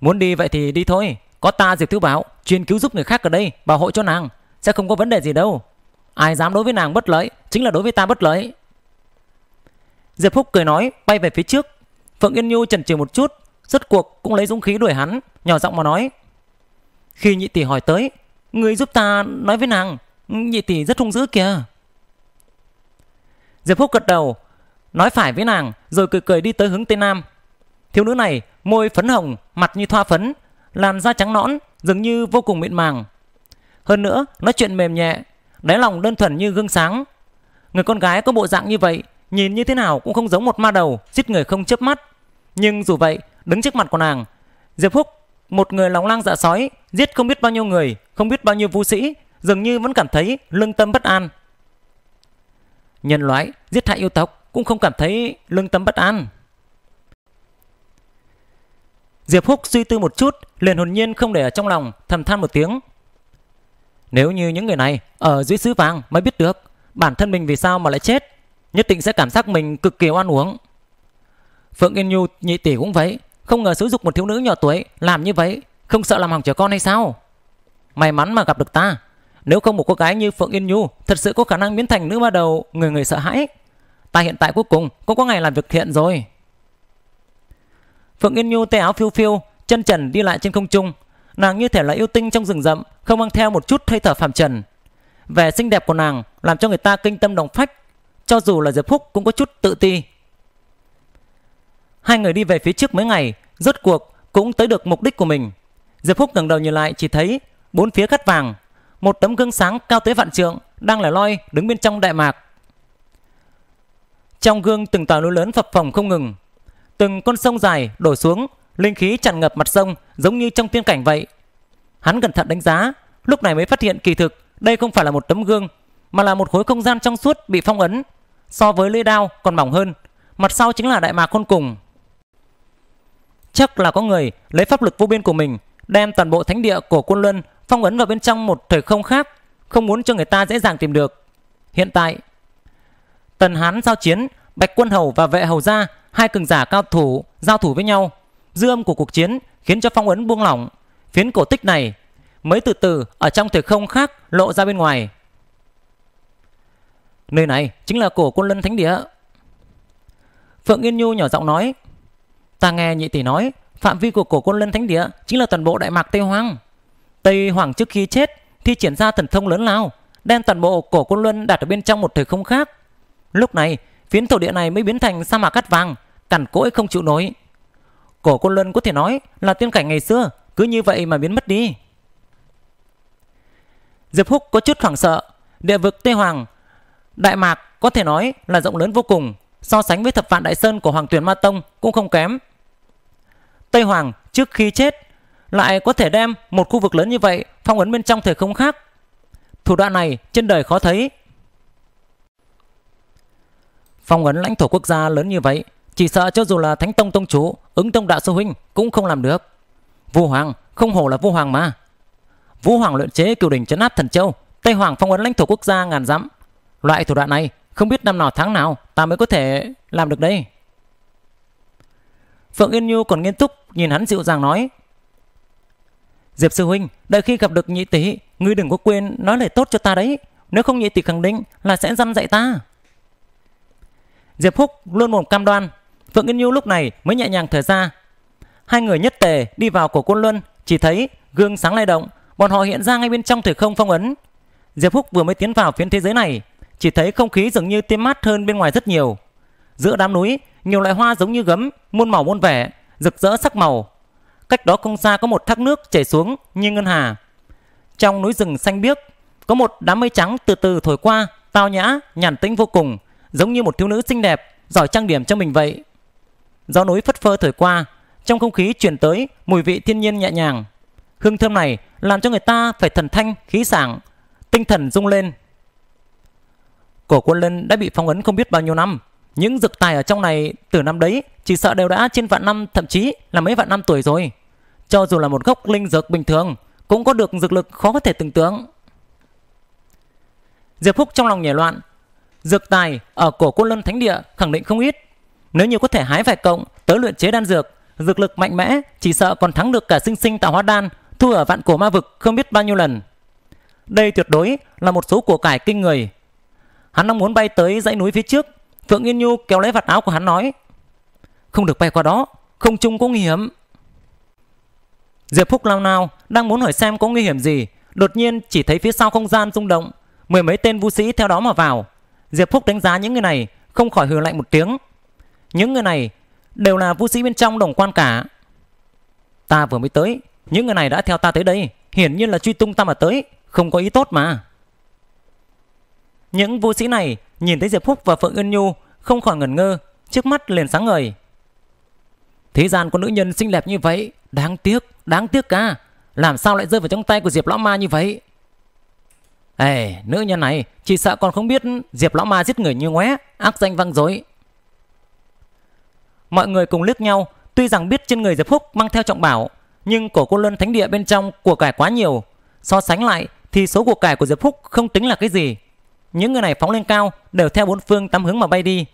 Muốn đi vậy thì đi thôi. Có ta Diệp Thứ Bảo, chuyên cứu giúp người khác ở đây, bảo hộ cho nàng. Sẽ không có vấn đề gì đâu. Ai dám đối với nàng bất lợi, chính là đối với ta bất lợi. Diệp Phúc cười nói, bay về phía trước. Phượng Yên Nhu chần chừ một chút, rốt cuộc cũng lấy dũng khí đuổi hắn, nhỏ giọng mà nói. Khi nhị tỷ hỏi tới, người giúp ta nói với nàng, nhị tỷ rất hung dữ kìa. Diệp Phúc gật đầu, nói phải với nàng rồi cười cười đi tới hướng tây nam. Thiếu nữ này môi phấn hồng, mặt như thoa phấn, làn da trắng nõn, dường như vô cùng mịn màng. Hơn nữa, nói chuyện mềm nhẹ, đáy lòng đơn thuần như gương sáng. Người con gái có bộ dạng như vậy, nhìn như thế nào cũng không giống một ma đầu, giết người không chớp mắt. Nhưng dù vậy, đứng trước mặt của nàng, Diệp Phúc, một người lòng lang dạ sói, giết không biết bao nhiêu người, không biết bao nhiêu vũ sĩ, dường như vẫn cảm thấy lương tâm bất an. Nhân loại giết hại yêu tộc, cũng không cảm thấy lương tâm bất an. Diệp Húc suy tư một chút, liền hồn nhiên không để ở trong lòng, thầm than một tiếng. Nếu như những người này ở dưới xứ vàng mới biết được bản thân mình vì sao mà lại chết, nhất định sẽ cảm giác mình cực kỳ oan uống. Phượng Yên Nhu nhị tỷ cũng vậy, không ngờ sử dụng một thiếu nữ nhỏ tuổi làm như vậy, không sợ làm hỏng trẻ con hay sao? May mắn mà gặp được ta, nếu không một cô gái như Phượng Yên Nhu thật sự có khả năng biến thành nữ ma đầu người người sợ hãi. Ta hiện tại cuối cùng cũng có ngày làm việc thiện rồi Phượng Yên Nhu tay áo phiêu phiêu Chân trần đi lại trên không trung Nàng như thể là yêu tinh trong rừng rậm Không mang theo một chút hơi thở phàm trần Vẻ xinh đẹp của nàng làm cho người ta kinh tâm đồng phách Cho dù là Diệp Phúc cũng có chút tự ti Hai người đi về phía trước mấy ngày Rốt cuộc cũng tới được mục đích của mình Diệp Phúc ngẩng đầu nhìn lại chỉ thấy Bốn phía cắt vàng Một tấm gương sáng cao tới vạn trượng Đang lẻ loi đứng bên trong đại mạc trong gương từng tòa núi lớn phập phồng không ngừng, từng con sông dài đổ xuống, linh khí tràn ngập mặt sông giống như trong tiên cảnh vậy. Hắn cẩn thận đánh giá, lúc này mới phát hiện kỳ thực đây không phải là một tấm gương, mà là một khối không gian trong suốt bị phong ấn. So với lê đao còn mỏng hơn, mặt sau chính là đại mạc khôn cùng. Chắc là có người lấy pháp lực vô biên của mình đem toàn bộ thánh địa của quân luân phong ấn vào bên trong một thời không khác, không muốn cho người ta dễ dàng tìm được. Hiện tại, Tần Hán giao chiến, Bạch Quân Hầu và Vệ Hầu gia, hai cường giả cao thủ giao thủ với nhau. Dư âm của cuộc chiến khiến cho phong ấn buông lỏng. Phiến cổ tích này mới từ từ ở trong thời không khác lộ ra bên ngoài. Nơi này chính là cổ quân lân thánh địa. Phượng Yên Nhu nhỏ giọng nói, ta nghe nhị tỷ nói, phạm vi của cổ quân lân thánh địa chính là toàn bộ đại mạc Tây hoang. Tây Hoàng trước khi chết thì triển ra thần thông lớn lao, đem toàn bộ cổ quân luân đặt ở bên trong một thời không khác Lúc này, phiến thổ địa này mới biến thành sa mạc cát vàng, cằn cỗi không chịu nổi. Cổ Côn Luân có thể nói là tiên cảnh ngày xưa, cứ như vậy mà biến mất đi. Diệp Húc có chút hoảng sợ, địa vực Tây Hoàng, Đại Mạc có thể nói là rộng lớn vô cùng, so sánh với thập vạn đại sơn của Hoàng Tuyển Ma Tông cũng không kém. Tây Hoàng trước khi chết lại có thể đem một khu vực lớn như vậy phong ấn bên trong thời không khác. Thủ đoạn này trên đời khó thấy, Phong ấn lãnh thổ quốc gia lớn như vậy, chỉ sợ cho dù là Thánh Tông Tông chủ ứng Tông Đạo Sư Huynh cũng không làm được. Vu Hoàng, không hổ là Vu Hoàng mà. Vũ Hoàng luyện chế cửu đỉnh chấn áp thần châu, Tây Hoàng phong ấn lãnh thổ quốc gia ngàn dặm. Loại thủ đoạn này không biết năm nào tháng nào ta mới có thể làm được đây. Phượng Yên Nhu còn nghiêm túc nhìn hắn dịu dàng nói. Diệp Sư Huynh, đợi khi gặp được nhị tỷ, ngươi đừng có quên nói lời tốt cho ta đấy. Nếu không nhị tỷ khẳng định là sẽ dăn dạy ta. Diệp Húc luôn mồm cam đoan. Phượng Yên Nhu lúc này mới nhẹ nhàng thở ra. Hai người nhất tề đi vào cổ Côn Luân, chỉ thấy gương sáng lay động, bọn họ hiện ra ngay bên trong thời không phong ấn. Diệp Húc vừa mới tiến vào phiến thế giới này, chỉ thấy không khí dường như tiêm mát hơn bên ngoài rất nhiều. Giữa đám núi, nhiều loại hoa giống như gấm, muôn màu muôn vẻ, rực rỡ sắc màu. Cách đó không xa có một thác nước chảy xuống như ngân hà. Trong núi rừng xanh biếc, có một đám mây trắng từ từ thổi qua, tao nhã, nhàn tĩnh vô cùng giống như một thiếu nữ xinh đẹp, giỏi trang điểm cho mình vậy. Gió núi phất phơ thổi qua, trong không khí truyền tới mùi vị thiên nhiên nhẹ nhàng. Hương thơm này làm cho người ta phải thần thanh, khí sảng, tinh thần rung lên. Cổ quân lân đã bị phong ấn không biết bao nhiêu năm. Những dược tài ở trong này từ năm đấy chỉ sợ đều đã trên vạn năm thậm chí là mấy vạn năm tuổi rồi. Cho dù là một gốc linh dược bình thường cũng có được dược lực khó có thể tưởng tượng. Diệp Phúc trong lòng nhảy loạn Dược tài ở cổ Côn Luân Thánh Địa khẳng định không ít. Nếu như có thể hái vài cộng tới luyện chế đan dược, dược lực mạnh mẽ chỉ sợ còn thắng được cả sinh sinh tạo hóa đan thu ở vạn cổ ma vực không biết bao nhiêu lần. Đây tuyệt đối là một số của cải kinh người. Hắn đang muốn bay tới dãy núi phía trước, Phượng Yên Nhu kéo lấy vạt áo của hắn nói: "Không được bay qua đó, không chung có nguy hiểm." Diệp Phúc lao nào đang muốn hỏi xem có nguy hiểm gì, đột nhiên chỉ thấy phía sau không gian rung động, mười mấy tên vũ sĩ theo đó mà vào. Diệp Phúc đánh giá những người này không khỏi hừ lạnh một tiếng. Những người này đều là vũ sĩ bên trong đồng quan cả. Ta vừa mới tới, những người này đã theo ta tới đây, hiển nhiên là truy tung ta mà tới, không có ý tốt mà. Những vũ sĩ này nhìn thấy Diệp Phúc và Phượng Ân Nhu không khỏi ngẩn ngơ, trước mắt liền sáng ngời. Thế gian có nữ nhân xinh đẹp như vậy, đáng tiếc, đáng tiếc cả. À? Làm sao lại rơi vào trong tay của Diệp Lão Ma như vậy? Ê, nữ nhân này, chỉ sợ còn không biết Diệp Lão Ma giết người như ngoé, ác danh văng dối. Mọi người cùng liếc nhau, tuy rằng biết trên người Diệp Húc mang theo trọng bảo, nhưng cổ cô luân thánh địa bên trong của cải quá nhiều. So sánh lại thì số của cải của Diệp Húc không tính là cái gì. Những người này phóng lên cao đều theo bốn phương tám hướng mà bay đi.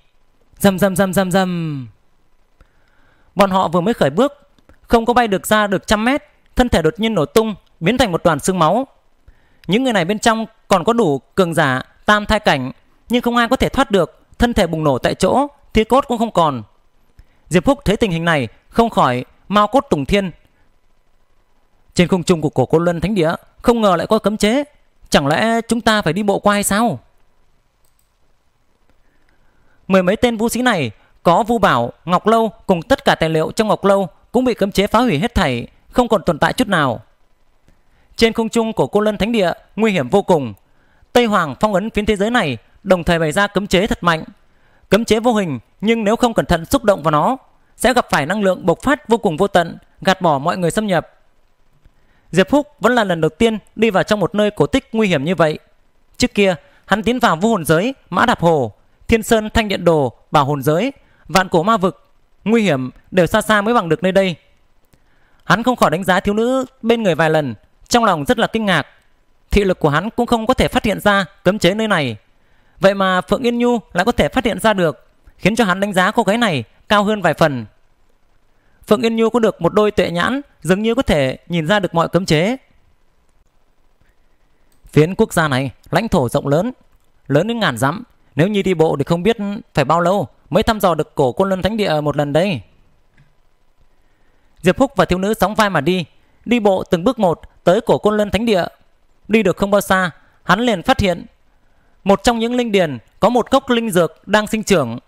Dầm dầm dầm dầm dầm. Bọn họ vừa mới khởi bước, không có bay được ra được trăm mét, thân thể đột nhiên nổ tung, biến thành một đoàn xương máu, những người này bên trong còn có đủ cường giả tam thai cảnh, nhưng không ai có thể thoát được, thân thể bùng nổ tại chỗ, thi cốt cũng không còn. Diệp Phúc thấy tình hình này, không khỏi mau cốt tùng thiên. Trên không trung của cổ Côn Luân Thánh Địa, không ngờ lại có cấm chế, chẳng lẽ chúng ta phải đi bộ qua hay sao? Mười mấy tên vũ sĩ này có Vu Bảo, Ngọc Lâu cùng tất cả tài liệu trong Ngọc Lâu cũng bị cấm chế phá hủy hết thảy, không còn tồn tại chút nào. Trên không trung của cô Lân Thánh Địa nguy hiểm vô cùng. Tây Hoàng phong ấn phiến thế giới này đồng thời bày ra cấm chế thật mạnh. Cấm chế vô hình nhưng nếu không cẩn thận xúc động vào nó sẽ gặp phải năng lượng bộc phát vô cùng vô tận gạt bỏ mọi người xâm nhập. Diệp Húc vẫn là lần đầu tiên đi vào trong một nơi cổ tích nguy hiểm như vậy. Trước kia, hắn tiến vào vô hồn giới, mã đạp hồ, thiên sơn thanh điện đồ, bảo hồn giới, vạn cổ ma vực. Nguy hiểm đều xa xa mới bằng được nơi đây. Hắn không khỏi đánh giá thiếu nữ bên người vài lần, trong lòng rất là kinh ngạc. Thị lực của hắn cũng không có thể phát hiện ra cấm chế nơi này. Vậy mà Phượng Yên Nhu lại có thể phát hiện ra được, khiến cho hắn đánh giá cô gái này cao hơn vài phần. Phượng Yên Nhu có được một đôi tuệ nhãn, dường như có thể nhìn ra được mọi cấm chế. Phiến quốc gia này, lãnh thổ rộng lớn, lớn đến ngàn dặm, nếu như đi bộ thì không biết phải bao lâu mới thăm dò được cổ côn lân thánh địa một lần đây. Diệp Húc và thiếu nữ sóng vai mà đi, đi bộ từng bước một tới cổ côn luân thánh địa đi được không bao xa hắn liền phát hiện một trong những linh điền có một gốc linh dược đang sinh trưởng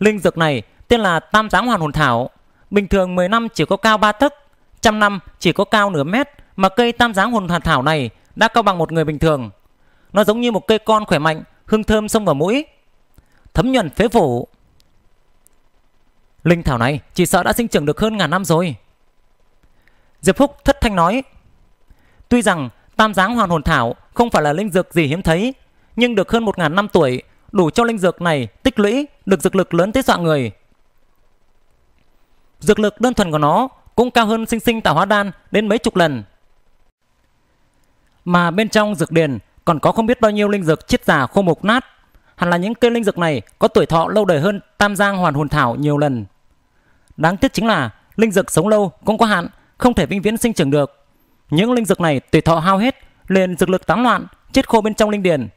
linh dược này tên là tam giáng hoàn hồn thảo bình thường 10 năm chỉ có cao ba tấc trăm năm chỉ có cao nửa mét mà cây tam giáng hồn hoàn thảo này đã cao bằng một người bình thường nó giống như một cây con khỏe mạnh hương thơm xông vào mũi thấm nhuần phế phủ linh thảo này chỉ sợ đã sinh trưởng được hơn ngàn năm rồi diệp phúc thất thanh nói Tuy rằng tam giáng hoàn hồn thảo không phải là linh dược gì hiếm thấy, nhưng được hơn 1.000 năm tuổi, đủ cho linh dược này tích lũy được dược lực lớn tới soạn người. Dược lực đơn thuần của nó cũng cao hơn sinh sinh tạo hóa đan đến mấy chục lần. Mà bên trong dược điền còn có không biết bao nhiêu linh dược chiết giả khô mục nát. Hẳn là những cây linh dược này có tuổi thọ lâu đời hơn tam giang hoàn hồn thảo nhiều lần. Đáng tiếc chính là linh dược sống lâu cũng có hạn, không thể vĩnh viễn sinh trưởng được. Những linh dược này tuổi thọ hao hết, liền dược lực tán loạn, chết khô bên trong linh điền.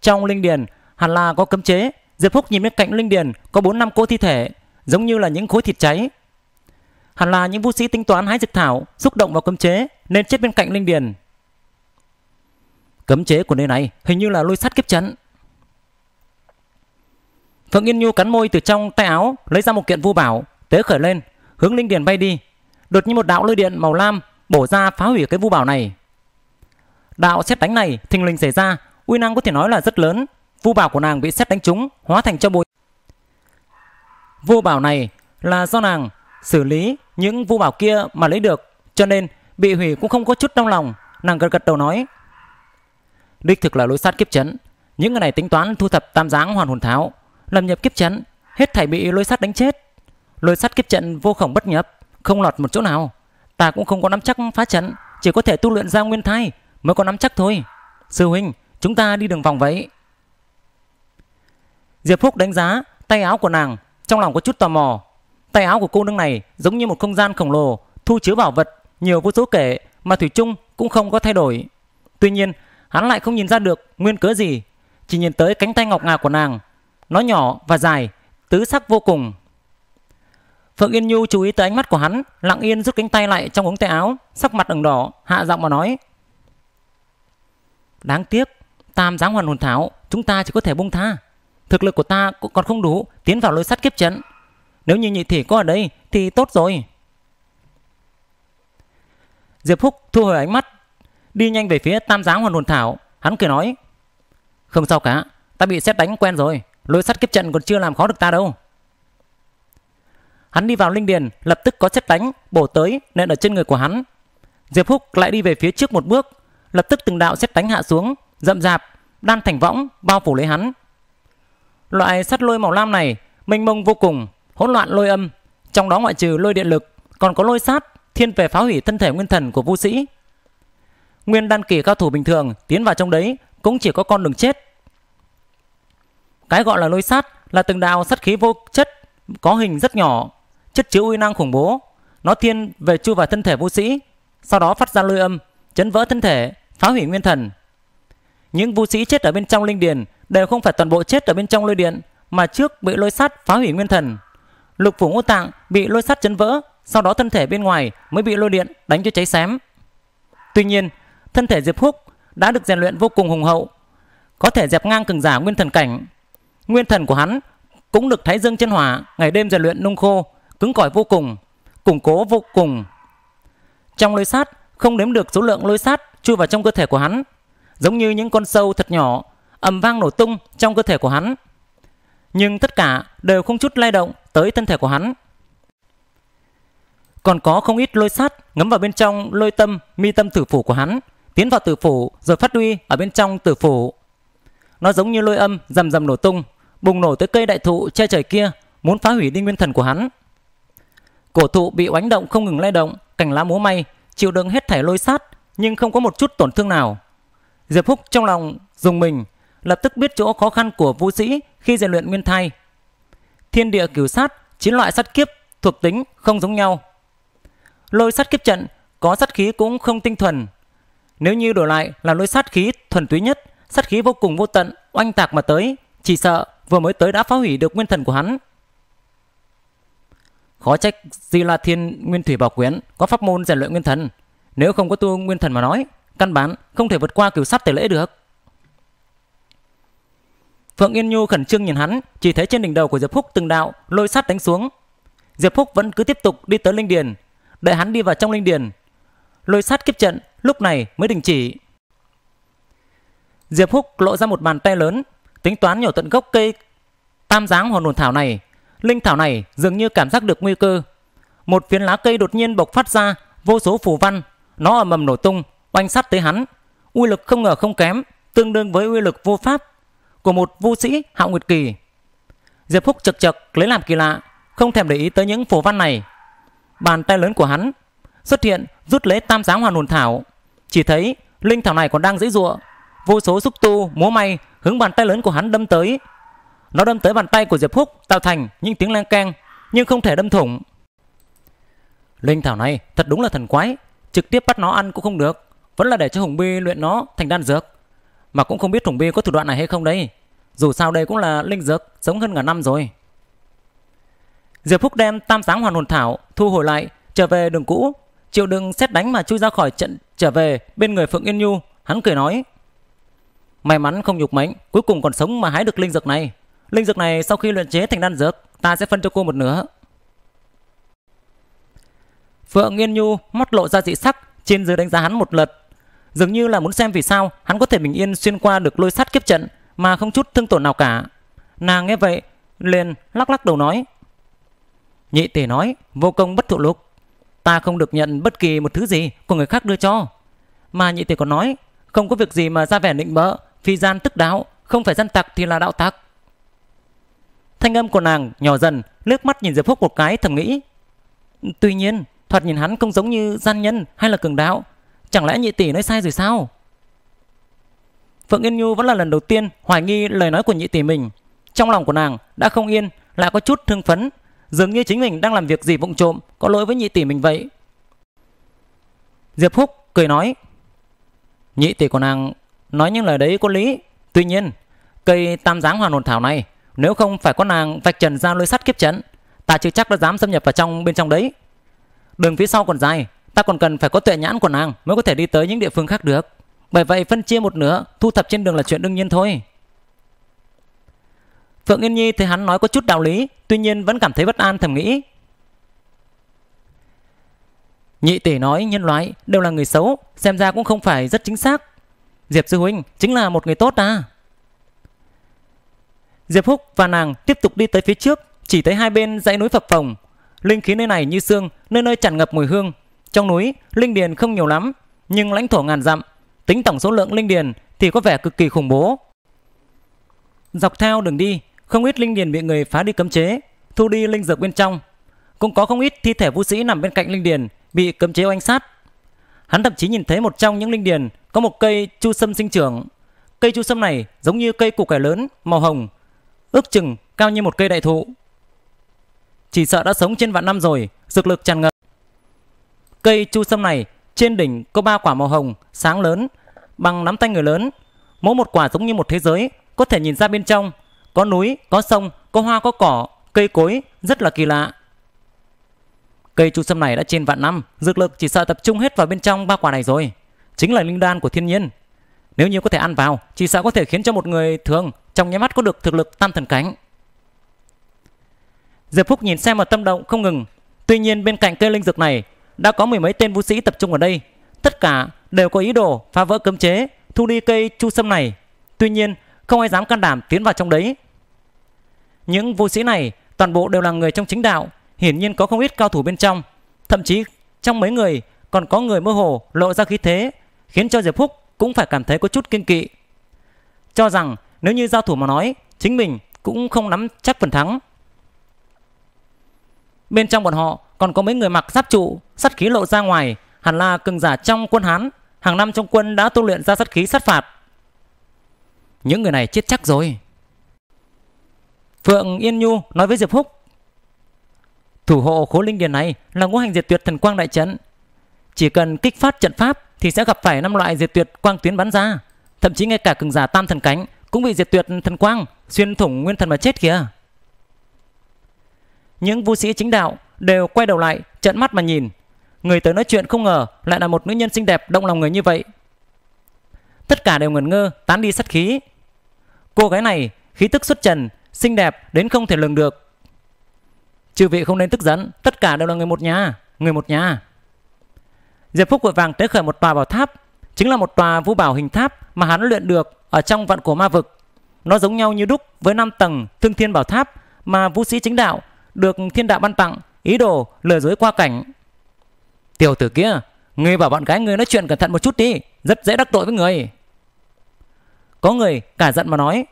Trong linh điền hẳn là có cấm chế, Diệp Phúc nhìn bên cạnh linh điền có bốn năm cô thi thể, giống như là những khối thịt cháy. Hẳn là những vũ sĩ tính toán hái dược thảo, xúc động vào cấm chế nên chết bên cạnh linh điền. Cấm chế của nơi này hình như là lôi sắt kiếp chắn. Phượng Yên Nhu cắn môi từ trong tay áo lấy ra một kiện vu bảo, tế khởi lên, hướng linh điền bay đi. Đột nhiên một đạo lôi điện màu lam bổ ra phá hủy cái vu bảo này. Đạo xét đánh này thình lình xảy ra, uy năng có thể nói là rất lớn. Vu bảo của nàng bị xét đánh trúng, hóa thành cho bụi. Vu bảo này là do nàng xử lý những vu bảo kia mà lấy được, cho nên bị hủy cũng không có chút đau lòng. Nàng gật gật đầu nói: "Đích thực là lối sát kiếp chấn, những người này tính toán thu thập tam giáng hoàn hồn tháo, làm nhập kiếp chấn, hết thảy bị lôi sắt đánh chết. Lôi sắt kiếp trận vô khổng bất nhập, không lọt một chỗ nào ta cũng không có nắm chắc phá trận, chỉ có thể tu luyện ra nguyên thai mới có nắm chắc thôi. Sư huynh, chúng ta đi đường vòng vậy. Diệp Phúc đánh giá tay áo của nàng, trong lòng có chút tò mò. Tay áo của cô nương này giống như một không gian khổng lồ, thu chứa bảo vật nhiều vô số kể mà Thủy Trung cũng không có thay đổi. Tuy nhiên, hắn lại không nhìn ra được nguyên cớ gì, chỉ nhìn tới cánh tay ngọc ngà của nàng. Nó nhỏ và dài, tứ sắc vô cùng. Phượng Yên Nhu chú ý tới ánh mắt của hắn, lặng yên rút cánh tay lại trong ống tay áo, sắc mặt ửng đỏ, hạ giọng mà nói. Đáng tiếc, tam giáng hoàn hồn thảo, chúng ta chỉ có thể buông tha. Thực lực của ta còn không đủ, tiến vào lối sắt kiếp trận. Nếu như nhị thị có ở đây thì tốt rồi. Diệp Phúc thu hồi ánh mắt, đi nhanh về phía tam giáng hoàn hồn thảo, hắn cười nói. Không sao cả, ta bị xét đánh quen rồi, lối sắt kiếp trận còn chưa làm khó được ta đâu. Hắn đi vào linh điền, lập tức có xét đánh, bổ tới, nện ở trên người của hắn. Diệp Húc lại đi về phía trước một bước, lập tức từng đạo xét đánh hạ xuống, rậm rạp, đan thành võng, bao phủ lấy hắn. Loại sắt lôi màu lam này, mênh mông vô cùng, hỗn loạn lôi âm, trong đó ngoại trừ lôi điện lực, còn có lôi sát, thiên về phá hủy thân thể nguyên thần của vũ sĩ. Nguyên đan kỳ cao thủ bình thường tiến vào trong đấy cũng chỉ có con đường chết. Cái gọi là lôi sát là từng đạo sắt khí vô chất, có hình rất nhỏ, chất chứa uy năng khủng bố. Nó thiên về chui vào thân thể vũ sĩ, sau đó phát ra lôi âm, chấn vỡ thân thể, phá hủy nguyên thần. Những vũ sĩ chết ở bên trong linh điền đều không phải toàn bộ chết ở bên trong lôi điện, mà trước bị lôi sắt phá hủy nguyên thần. Lục phủ ngũ tạng bị lôi sắt chấn vỡ, sau đó thân thể bên ngoài mới bị lôi điện đánh cho cháy xém. Tuy nhiên, thân thể Diệp Húc đã được rèn luyện vô cùng hùng hậu, có thể dẹp ngang cường giả nguyên thần cảnh. Nguyên thần của hắn cũng được Thái Dương chân hỏa ngày đêm rèn luyện nung khô, cứng cỏi vô cùng, củng cố vô cùng. Trong lôi sắt không đếm được số lượng lôi sắt chui vào trong cơ thể của hắn, giống như những con sâu thật nhỏ, ầm vang nổ tung trong cơ thể của hắn. Nhưng tất cả đều không chút lay động tới thân thể của hắn. Còn có không ít lôi sắt ngấm vào bên trong lôi tâm, mi tâm tử phủ của hắn, tiến vào tử phủ rồi phát huy ở bên trong tử phủ. Nó giống như lôi âm rầm rầm nổ tung, bùng nổ tới cây đại thụ che trời kia, muốn phá hủy đi nguyên thần của hắn. Cổ thụ bị oánh động không ngừng lay động, cành lá múa may, chịu đựng hết thảy lôi sát nhưng không có một chút tổn thương nào. Diệp Húc trong lòng dùng mình, lập tức biết chỗ khó khăn của vũ sĩ khi rèn luyện nguyên thai. Thiên địa cửu sát, chín loại sát kiếp thuộc tính không giống nhau. Lôi sát kiếp trận có sát khí cũng không tinh thuần. Nếu như đổi lại là lôi sát khí thuần túy nhất, sát khí vô cùng vô tận, oanh tạc mà tới, chỉ sợ vừa mới tới đã phá hủy được nguyên thần của hắn. Khó trách Di La Thiên Nguyên Thủy Bảo quyển có pháp môn rèn luyện nguyên thần. Nếu không có tu nguyên thần mà nói, căn bản không thể vượt qua cửu sát tề lễ được. Phượng Yên Nhu khẩn trương nhìn hắn, chỉ thấy trên đỉnh đầu của Diệp Húc từng đạo lôi sát đánh xuống. Diệp Húc vẫn cứ tiếp tục đi tới linh điền, đợi hắn đi vào trong linh điền. Lôi sát kiếp trận lúc này mới đình chỉ. Diệp Húc lộ ra một bàn tay lớn, tính toán nhổ tận gốc cây tam dáng hồn hồn thảo này Linh thảo này dường như cảm giác được nguy cơ. Một phiến lá cây đột nhiên bộc phát ra vô số phù văn, nó ầm ầm nổ tung, oanh sát tới hắn. Uy lực không ngờ không kém, tương đương với uy lực vô pháp của một vu sĩ Hạo Nguyệt Kỳ. Diệp Phúc chật chật lấy làm kỳ lạ, không thèm để ý tới những phù văn này. Bàn tay lớn của hắn xuất hiện rút lấy tam sáng hoàn hồn thảo. Chỉ thấy linh thảo này còn đang dãy giụa, vô số xúc tu múa may hướng bàn tay lớn của hắn đâm tới, nó đâm tới bàn tay của Diệp Húc tạo thành những tiếng leng keng nhưng không thể đâm thủng. Linh thảo này thật đúng là thần quái, trực tiếp bắt nó ăn cũng không được, vẫn là để cho Hùng Bi luyện nó thành đan dược. Mà cũng không biết Hùng Bi có thủ đoạn này hay không đấy. Dù sao đây cũng là linh dược sống hơn cả năm rồi. Diệp Húc đem tam sáng hoàn hồn thảo thu hồi lại, trở về đường cũ, chịu đựng xét đánh mà chui ra khỏi trận trở về bên người Phượng Yên Nhu, hắn cười nói: "May mắn không nhục mệnh, cuối cùng còn sống mà hái được linh dược này." Linh dược này sau khi luyện chế thành đan dược, ta sẽ phân cho cô một nửa. Phượng yên Nhu mắt lộ ra dị sắc, trên dưới đánh giá hắn một lượt. Dường như là muốn xem vì sao hắn có thể bình yên xuyên qua được lôi sắt kiếp trận mà không chút thương tổn nào cả. Nàng nghe vậy, liền lắc lắc đầu nói. Nhị tỷ nói, vô công bất thụ lục. Ta không được nhận bất kỳ một thứ gì của người khác đưa cho. Mà nhị tỷ còn nói, không có việc gì mà ra vẻ nịnh bợ, phi gian tức đạo, không phải gian tặc thì là đạo tặc. Thanh âm của nàng nhỏ dần, nước mắt nhìn Diệp Phúc một cái thầm nghĩ. Tuy nhiên, thoạt nhìn hắn không giống như gian nhân hay là cường đạo. Chẳng lẽ nhị tỷ nói sai rồi sao? Phượng Yên Nhu vẫn là lần đầu tiên hoài nghi lời nói của nhị tỷ mình. Trong lòng của nàng đã không yên, lại có chút thương phấn. Dường như chính mình đang làm việc gì vụng trộm, có lỗi với nhị tỷ mình vậy. Diệp Phúc cười nói. Nhị tỷ của nàng nói những lời đấy có lý. Tuy nhiên, cây tam giáng hoàn hồn thảo này nếu không phải có nàng vạch trần ra lưới sắt kiếp trận, ta chưa chắc đã dám xâm nhập vào trong bên trong đấy. Đường phía sau còn dài, ta còn cần phải có tuệ nhãn của nàng mới có thể đi tới những địa phương khác được. Bởi vậy phân chia một nửa, thu thập trên đường là chuyện đương nhiên thôi. Phượng Yên Nhi thấy hắn nói có chút đạo lý, tuy nhiên vẫn cảm thấy bất an thầm nghĩ. Nhị tỷ nói nhân loại đều là người xấu, xem ra cũng không phải rất chính xác. Diệp Sư Huynh chính là một người tốt à. Diệp Húc và nàng tiếp tục đi tới phía trước, chỉ thấy hai bên dãy núi phập phồng. Linh khí nơi này như xương, nơi nơi tràn ngập mùi hương. Trong núi, linh điền không nhiều lắm, nhưng lãnh thổ ngàn dặm, tính tổng số lượng linh điền thì có vẻ cực kỳ khủng bố. Dọc theo đường đi, không ít linh điền bị người phá đi cấm chế, thu đi linh dược bên trong. Cũng có không ít thi thể vũ sĩ nằm bên cạnh linh điền bị cấm chế oanh sát. Hắn thậm chí nhìn thấy một trong những linh điền có một cây chu sâm sinh trưởng. Cây chu sâm này giống như cây củ cải lớn màu hồng, ước chừng cao như một cây đại thụ. Chỉ sợ đã sống trên vạn năm rồi, dược lực tràn ngập. Cây chu sâm này trên đỉnh có ba quả màu hồng sáng lớn, bằng nắm tay người lớn. Mỗi một quả giống như một thế giới, có thể nhìn ra bên trong, có núi, có sông, có hoa, có cỏ, cây cối, rất là kỳ lạ. Cây chu sâm này đã trên vạn năm, dược lực chỉ sợ tập trung hết vào bên trong ba quả này rồi. Chính là linh đan của thiên nhiên. Nếu như có thể ăn vào, chỉ sợ có thể khiến cho một người thường trong nháy mắt có được thực lực tam thần cánh. Diệp Phúc nhìn xem mà tâm động không ngừng. Tuy nhiên bên cạnh cây linh dược này đã có mười mấy tên vũ sĩ tập trung ở đây, tất cả đều có ý đồ phá vỡ cấm chế, thu đi cây chu sâm này. Tuy nhiên, không ai dám can đảm tiến vào trong đấy. Những vũ sĩ này toàn bộ đều là người trong chính đạo, hiển nhiên có không ít cao thủ bên trong, thậm chí trong mấy người còn có người mơ hồ lộ ra khí thế, khiến cho Diệp Phúc cũng phải cảm thấy có chút kiên kỵ. Cho rằng nếu như giao thủ mà nói, chính mình cũng không nắm chắc phần thắng. Bên trong bọn họ còn có mấy người mặc giáp trụ, sắt khí lộ ra ngoài, hẳn là cường giả trong quân Hán, hàng năm trong quân đã tu luyện ra sắt khí sát phạt. Những người này chết chắc rồi. Phượng Yên Nhu nói với Diệp Húc. Thủ hộ khối linh điền này là ngũ hành diệt tuyệt thần quang đại trận. Chỉ cần kích phát trận pháp thì sẽ gặp phải năm loại diệt tuyệt quang tuyến bắn ra. Thậm chí ngay cả cường giả tam thần cánh cũng bị diệt tuyệt thần quang xuyên thủng nguyên thần mà chết kìa những vũ sĩ chính đạo đều quay đầu lại trợn mắt mà nhìn người tới nói chuyện không ngờ lại là một nữ nhân xinh đẹp động lòng người như vậy tất cả đều ngẩn ngơ tán đi sát khí cô gái này khí tức xuất trần xinh đẹp đến không thể lường được chư vị không nên tức giận tất cả đều là người một nhà người một nhà diệp phúc vội vàng tế khởi một tòa bảo tháp chính là một tòa vũ bảo hình tháp mà hắn luyện được ở trong vạn cổ ma vực. Nó giống nhau như đúc với năm tầng thương thiên bảo tháp mà vũ sĩ chính đạo được thiên đạo ban tặng ý đồ lừa dối qua cảnh. Tiểu tử kia, người bảo bọn gái người nói chuyện cẩn thận một chút đi, rất dễ đắc tội với người. Có người cả giận mà nói.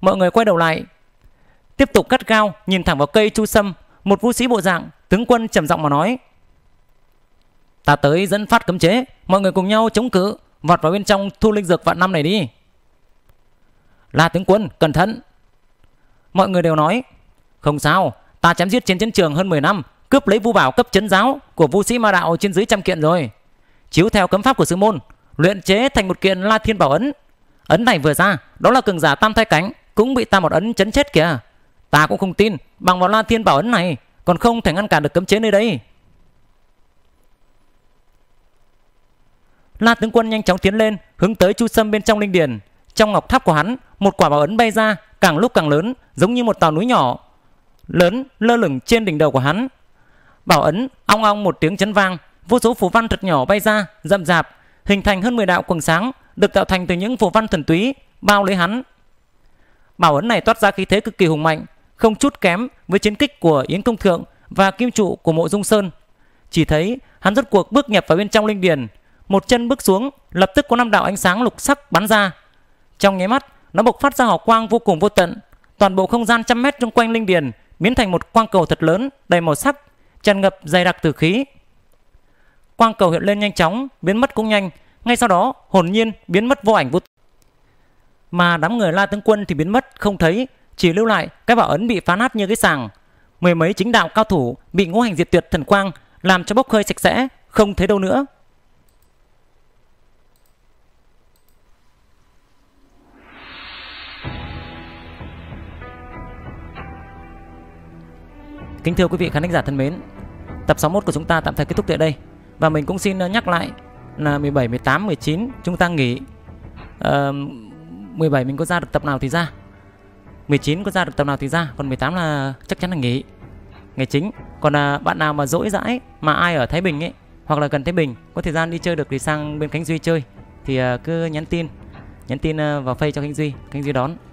Mọi người quay đầu lại, tiếp tục cắt cao nhìn thẳng vào cây chu sâm, một vũ sĩ bộ dạng tướng quân trầm giọng mà nói. Ta tới dẫn phát cấm chế, mọi người cùng nhau chống cự. Vọt vào bên trong thu linh dược vạn năm này đi La tướng quân cẩn thận Mọi người đều nói Không sao ta chém giết trên chiến trường hơn 10 năm Cướp lấy vu bảo cấp chấn giáo Của vu sĩ ma đạo trên dưới trăm kiện rồi Chiếu theo cấm pháp của sư môn Luyện chế thành một kiện la thiên bảo ấn Ấn này vừa ra đó là cường giả tam thai cánh Cũng bị ta một ấn chấn chết kìa Ta cũng không tin bằng vào la thiên bảo ấn này Còn không thể ngăn cản được cấm chế nơi đây La tướng quân nhanh chóng tiến lên, hướng tới Chu Sâm bên trong linh điền. Trong ngọc tháp của hắn, một quả bảo ấn bay ra, càng lúc càng lớn, giống như một tòa núi nhỏ. Lớn lơ lửng trên đỉnh đầu của hắn. Bảo ấn ong ong một tiếng chấn vang, vô số phù văn thật nhỏ bay ra, rậm rạp, hình thành hơn 10 đạo quầng sáng, được tạo thành từ những phù văn thần túy bao lấy hắn. Bảo ấn này toát ra khí thế cực kỳ hùng mạnh, không chút kém với chiến kích của Yến Công Thượng và kim trụ của Mộ Dung Sơn. Chỉ thấy hắn rốt cuộc bước nhập vào bên trong linh điền, một chân bước xuống, lập tức có năm đạo ánh sáng lục sắc bắn ra. Trong nháy mắt, nó bộc phát ra hào quang vô cùng vô tận. Toàn bộ không gian trăm mét xung quanh linh điền biến thành một quang cầu thật lớn đầy màu sắc, tràn ngập dày đặc tử khí. Quang cầu hiện lên nhanh chóng, biến mất cũng nhanh. Ngay sau đó, hồn nhiên biến mất vô ảnh vô. Mà đám người La Tướng Quân thì biến mất không thấy, chỉ lưu lại cái bảo ấn bị phá nát như cái sàng. Mười mấy chính đạo cao thủ bị ngũ hành diệt tuyệt thần quang làm cho bốc hơi sạch sẽ, không thấy đâu nữa. Kính thưa quý vị khán giả thân mến, tập 61 của chúng ta tạm thời kết thúc tại đây. Và mình cũng xin ờ, nhắc lại là 17, 18, 19 chúng ta nghỉ. À, ờ, 17 mình có ra được tập nào thì ra. 19 có ra được tập nào thì ra, còn 18 là chắc chắn là nghỉ. Ngày chính. Còn à, bạn nào mà dỗi dãi mà ai ở Thái Bình ấy hoặc là gần Thái Bình có thời gian đi chơi được thì sang bên Khánh Duy chơi thì à, cứ nhắn tin nhắn tin vào Facebook cho Khánh Duy, Khánh Duy đón.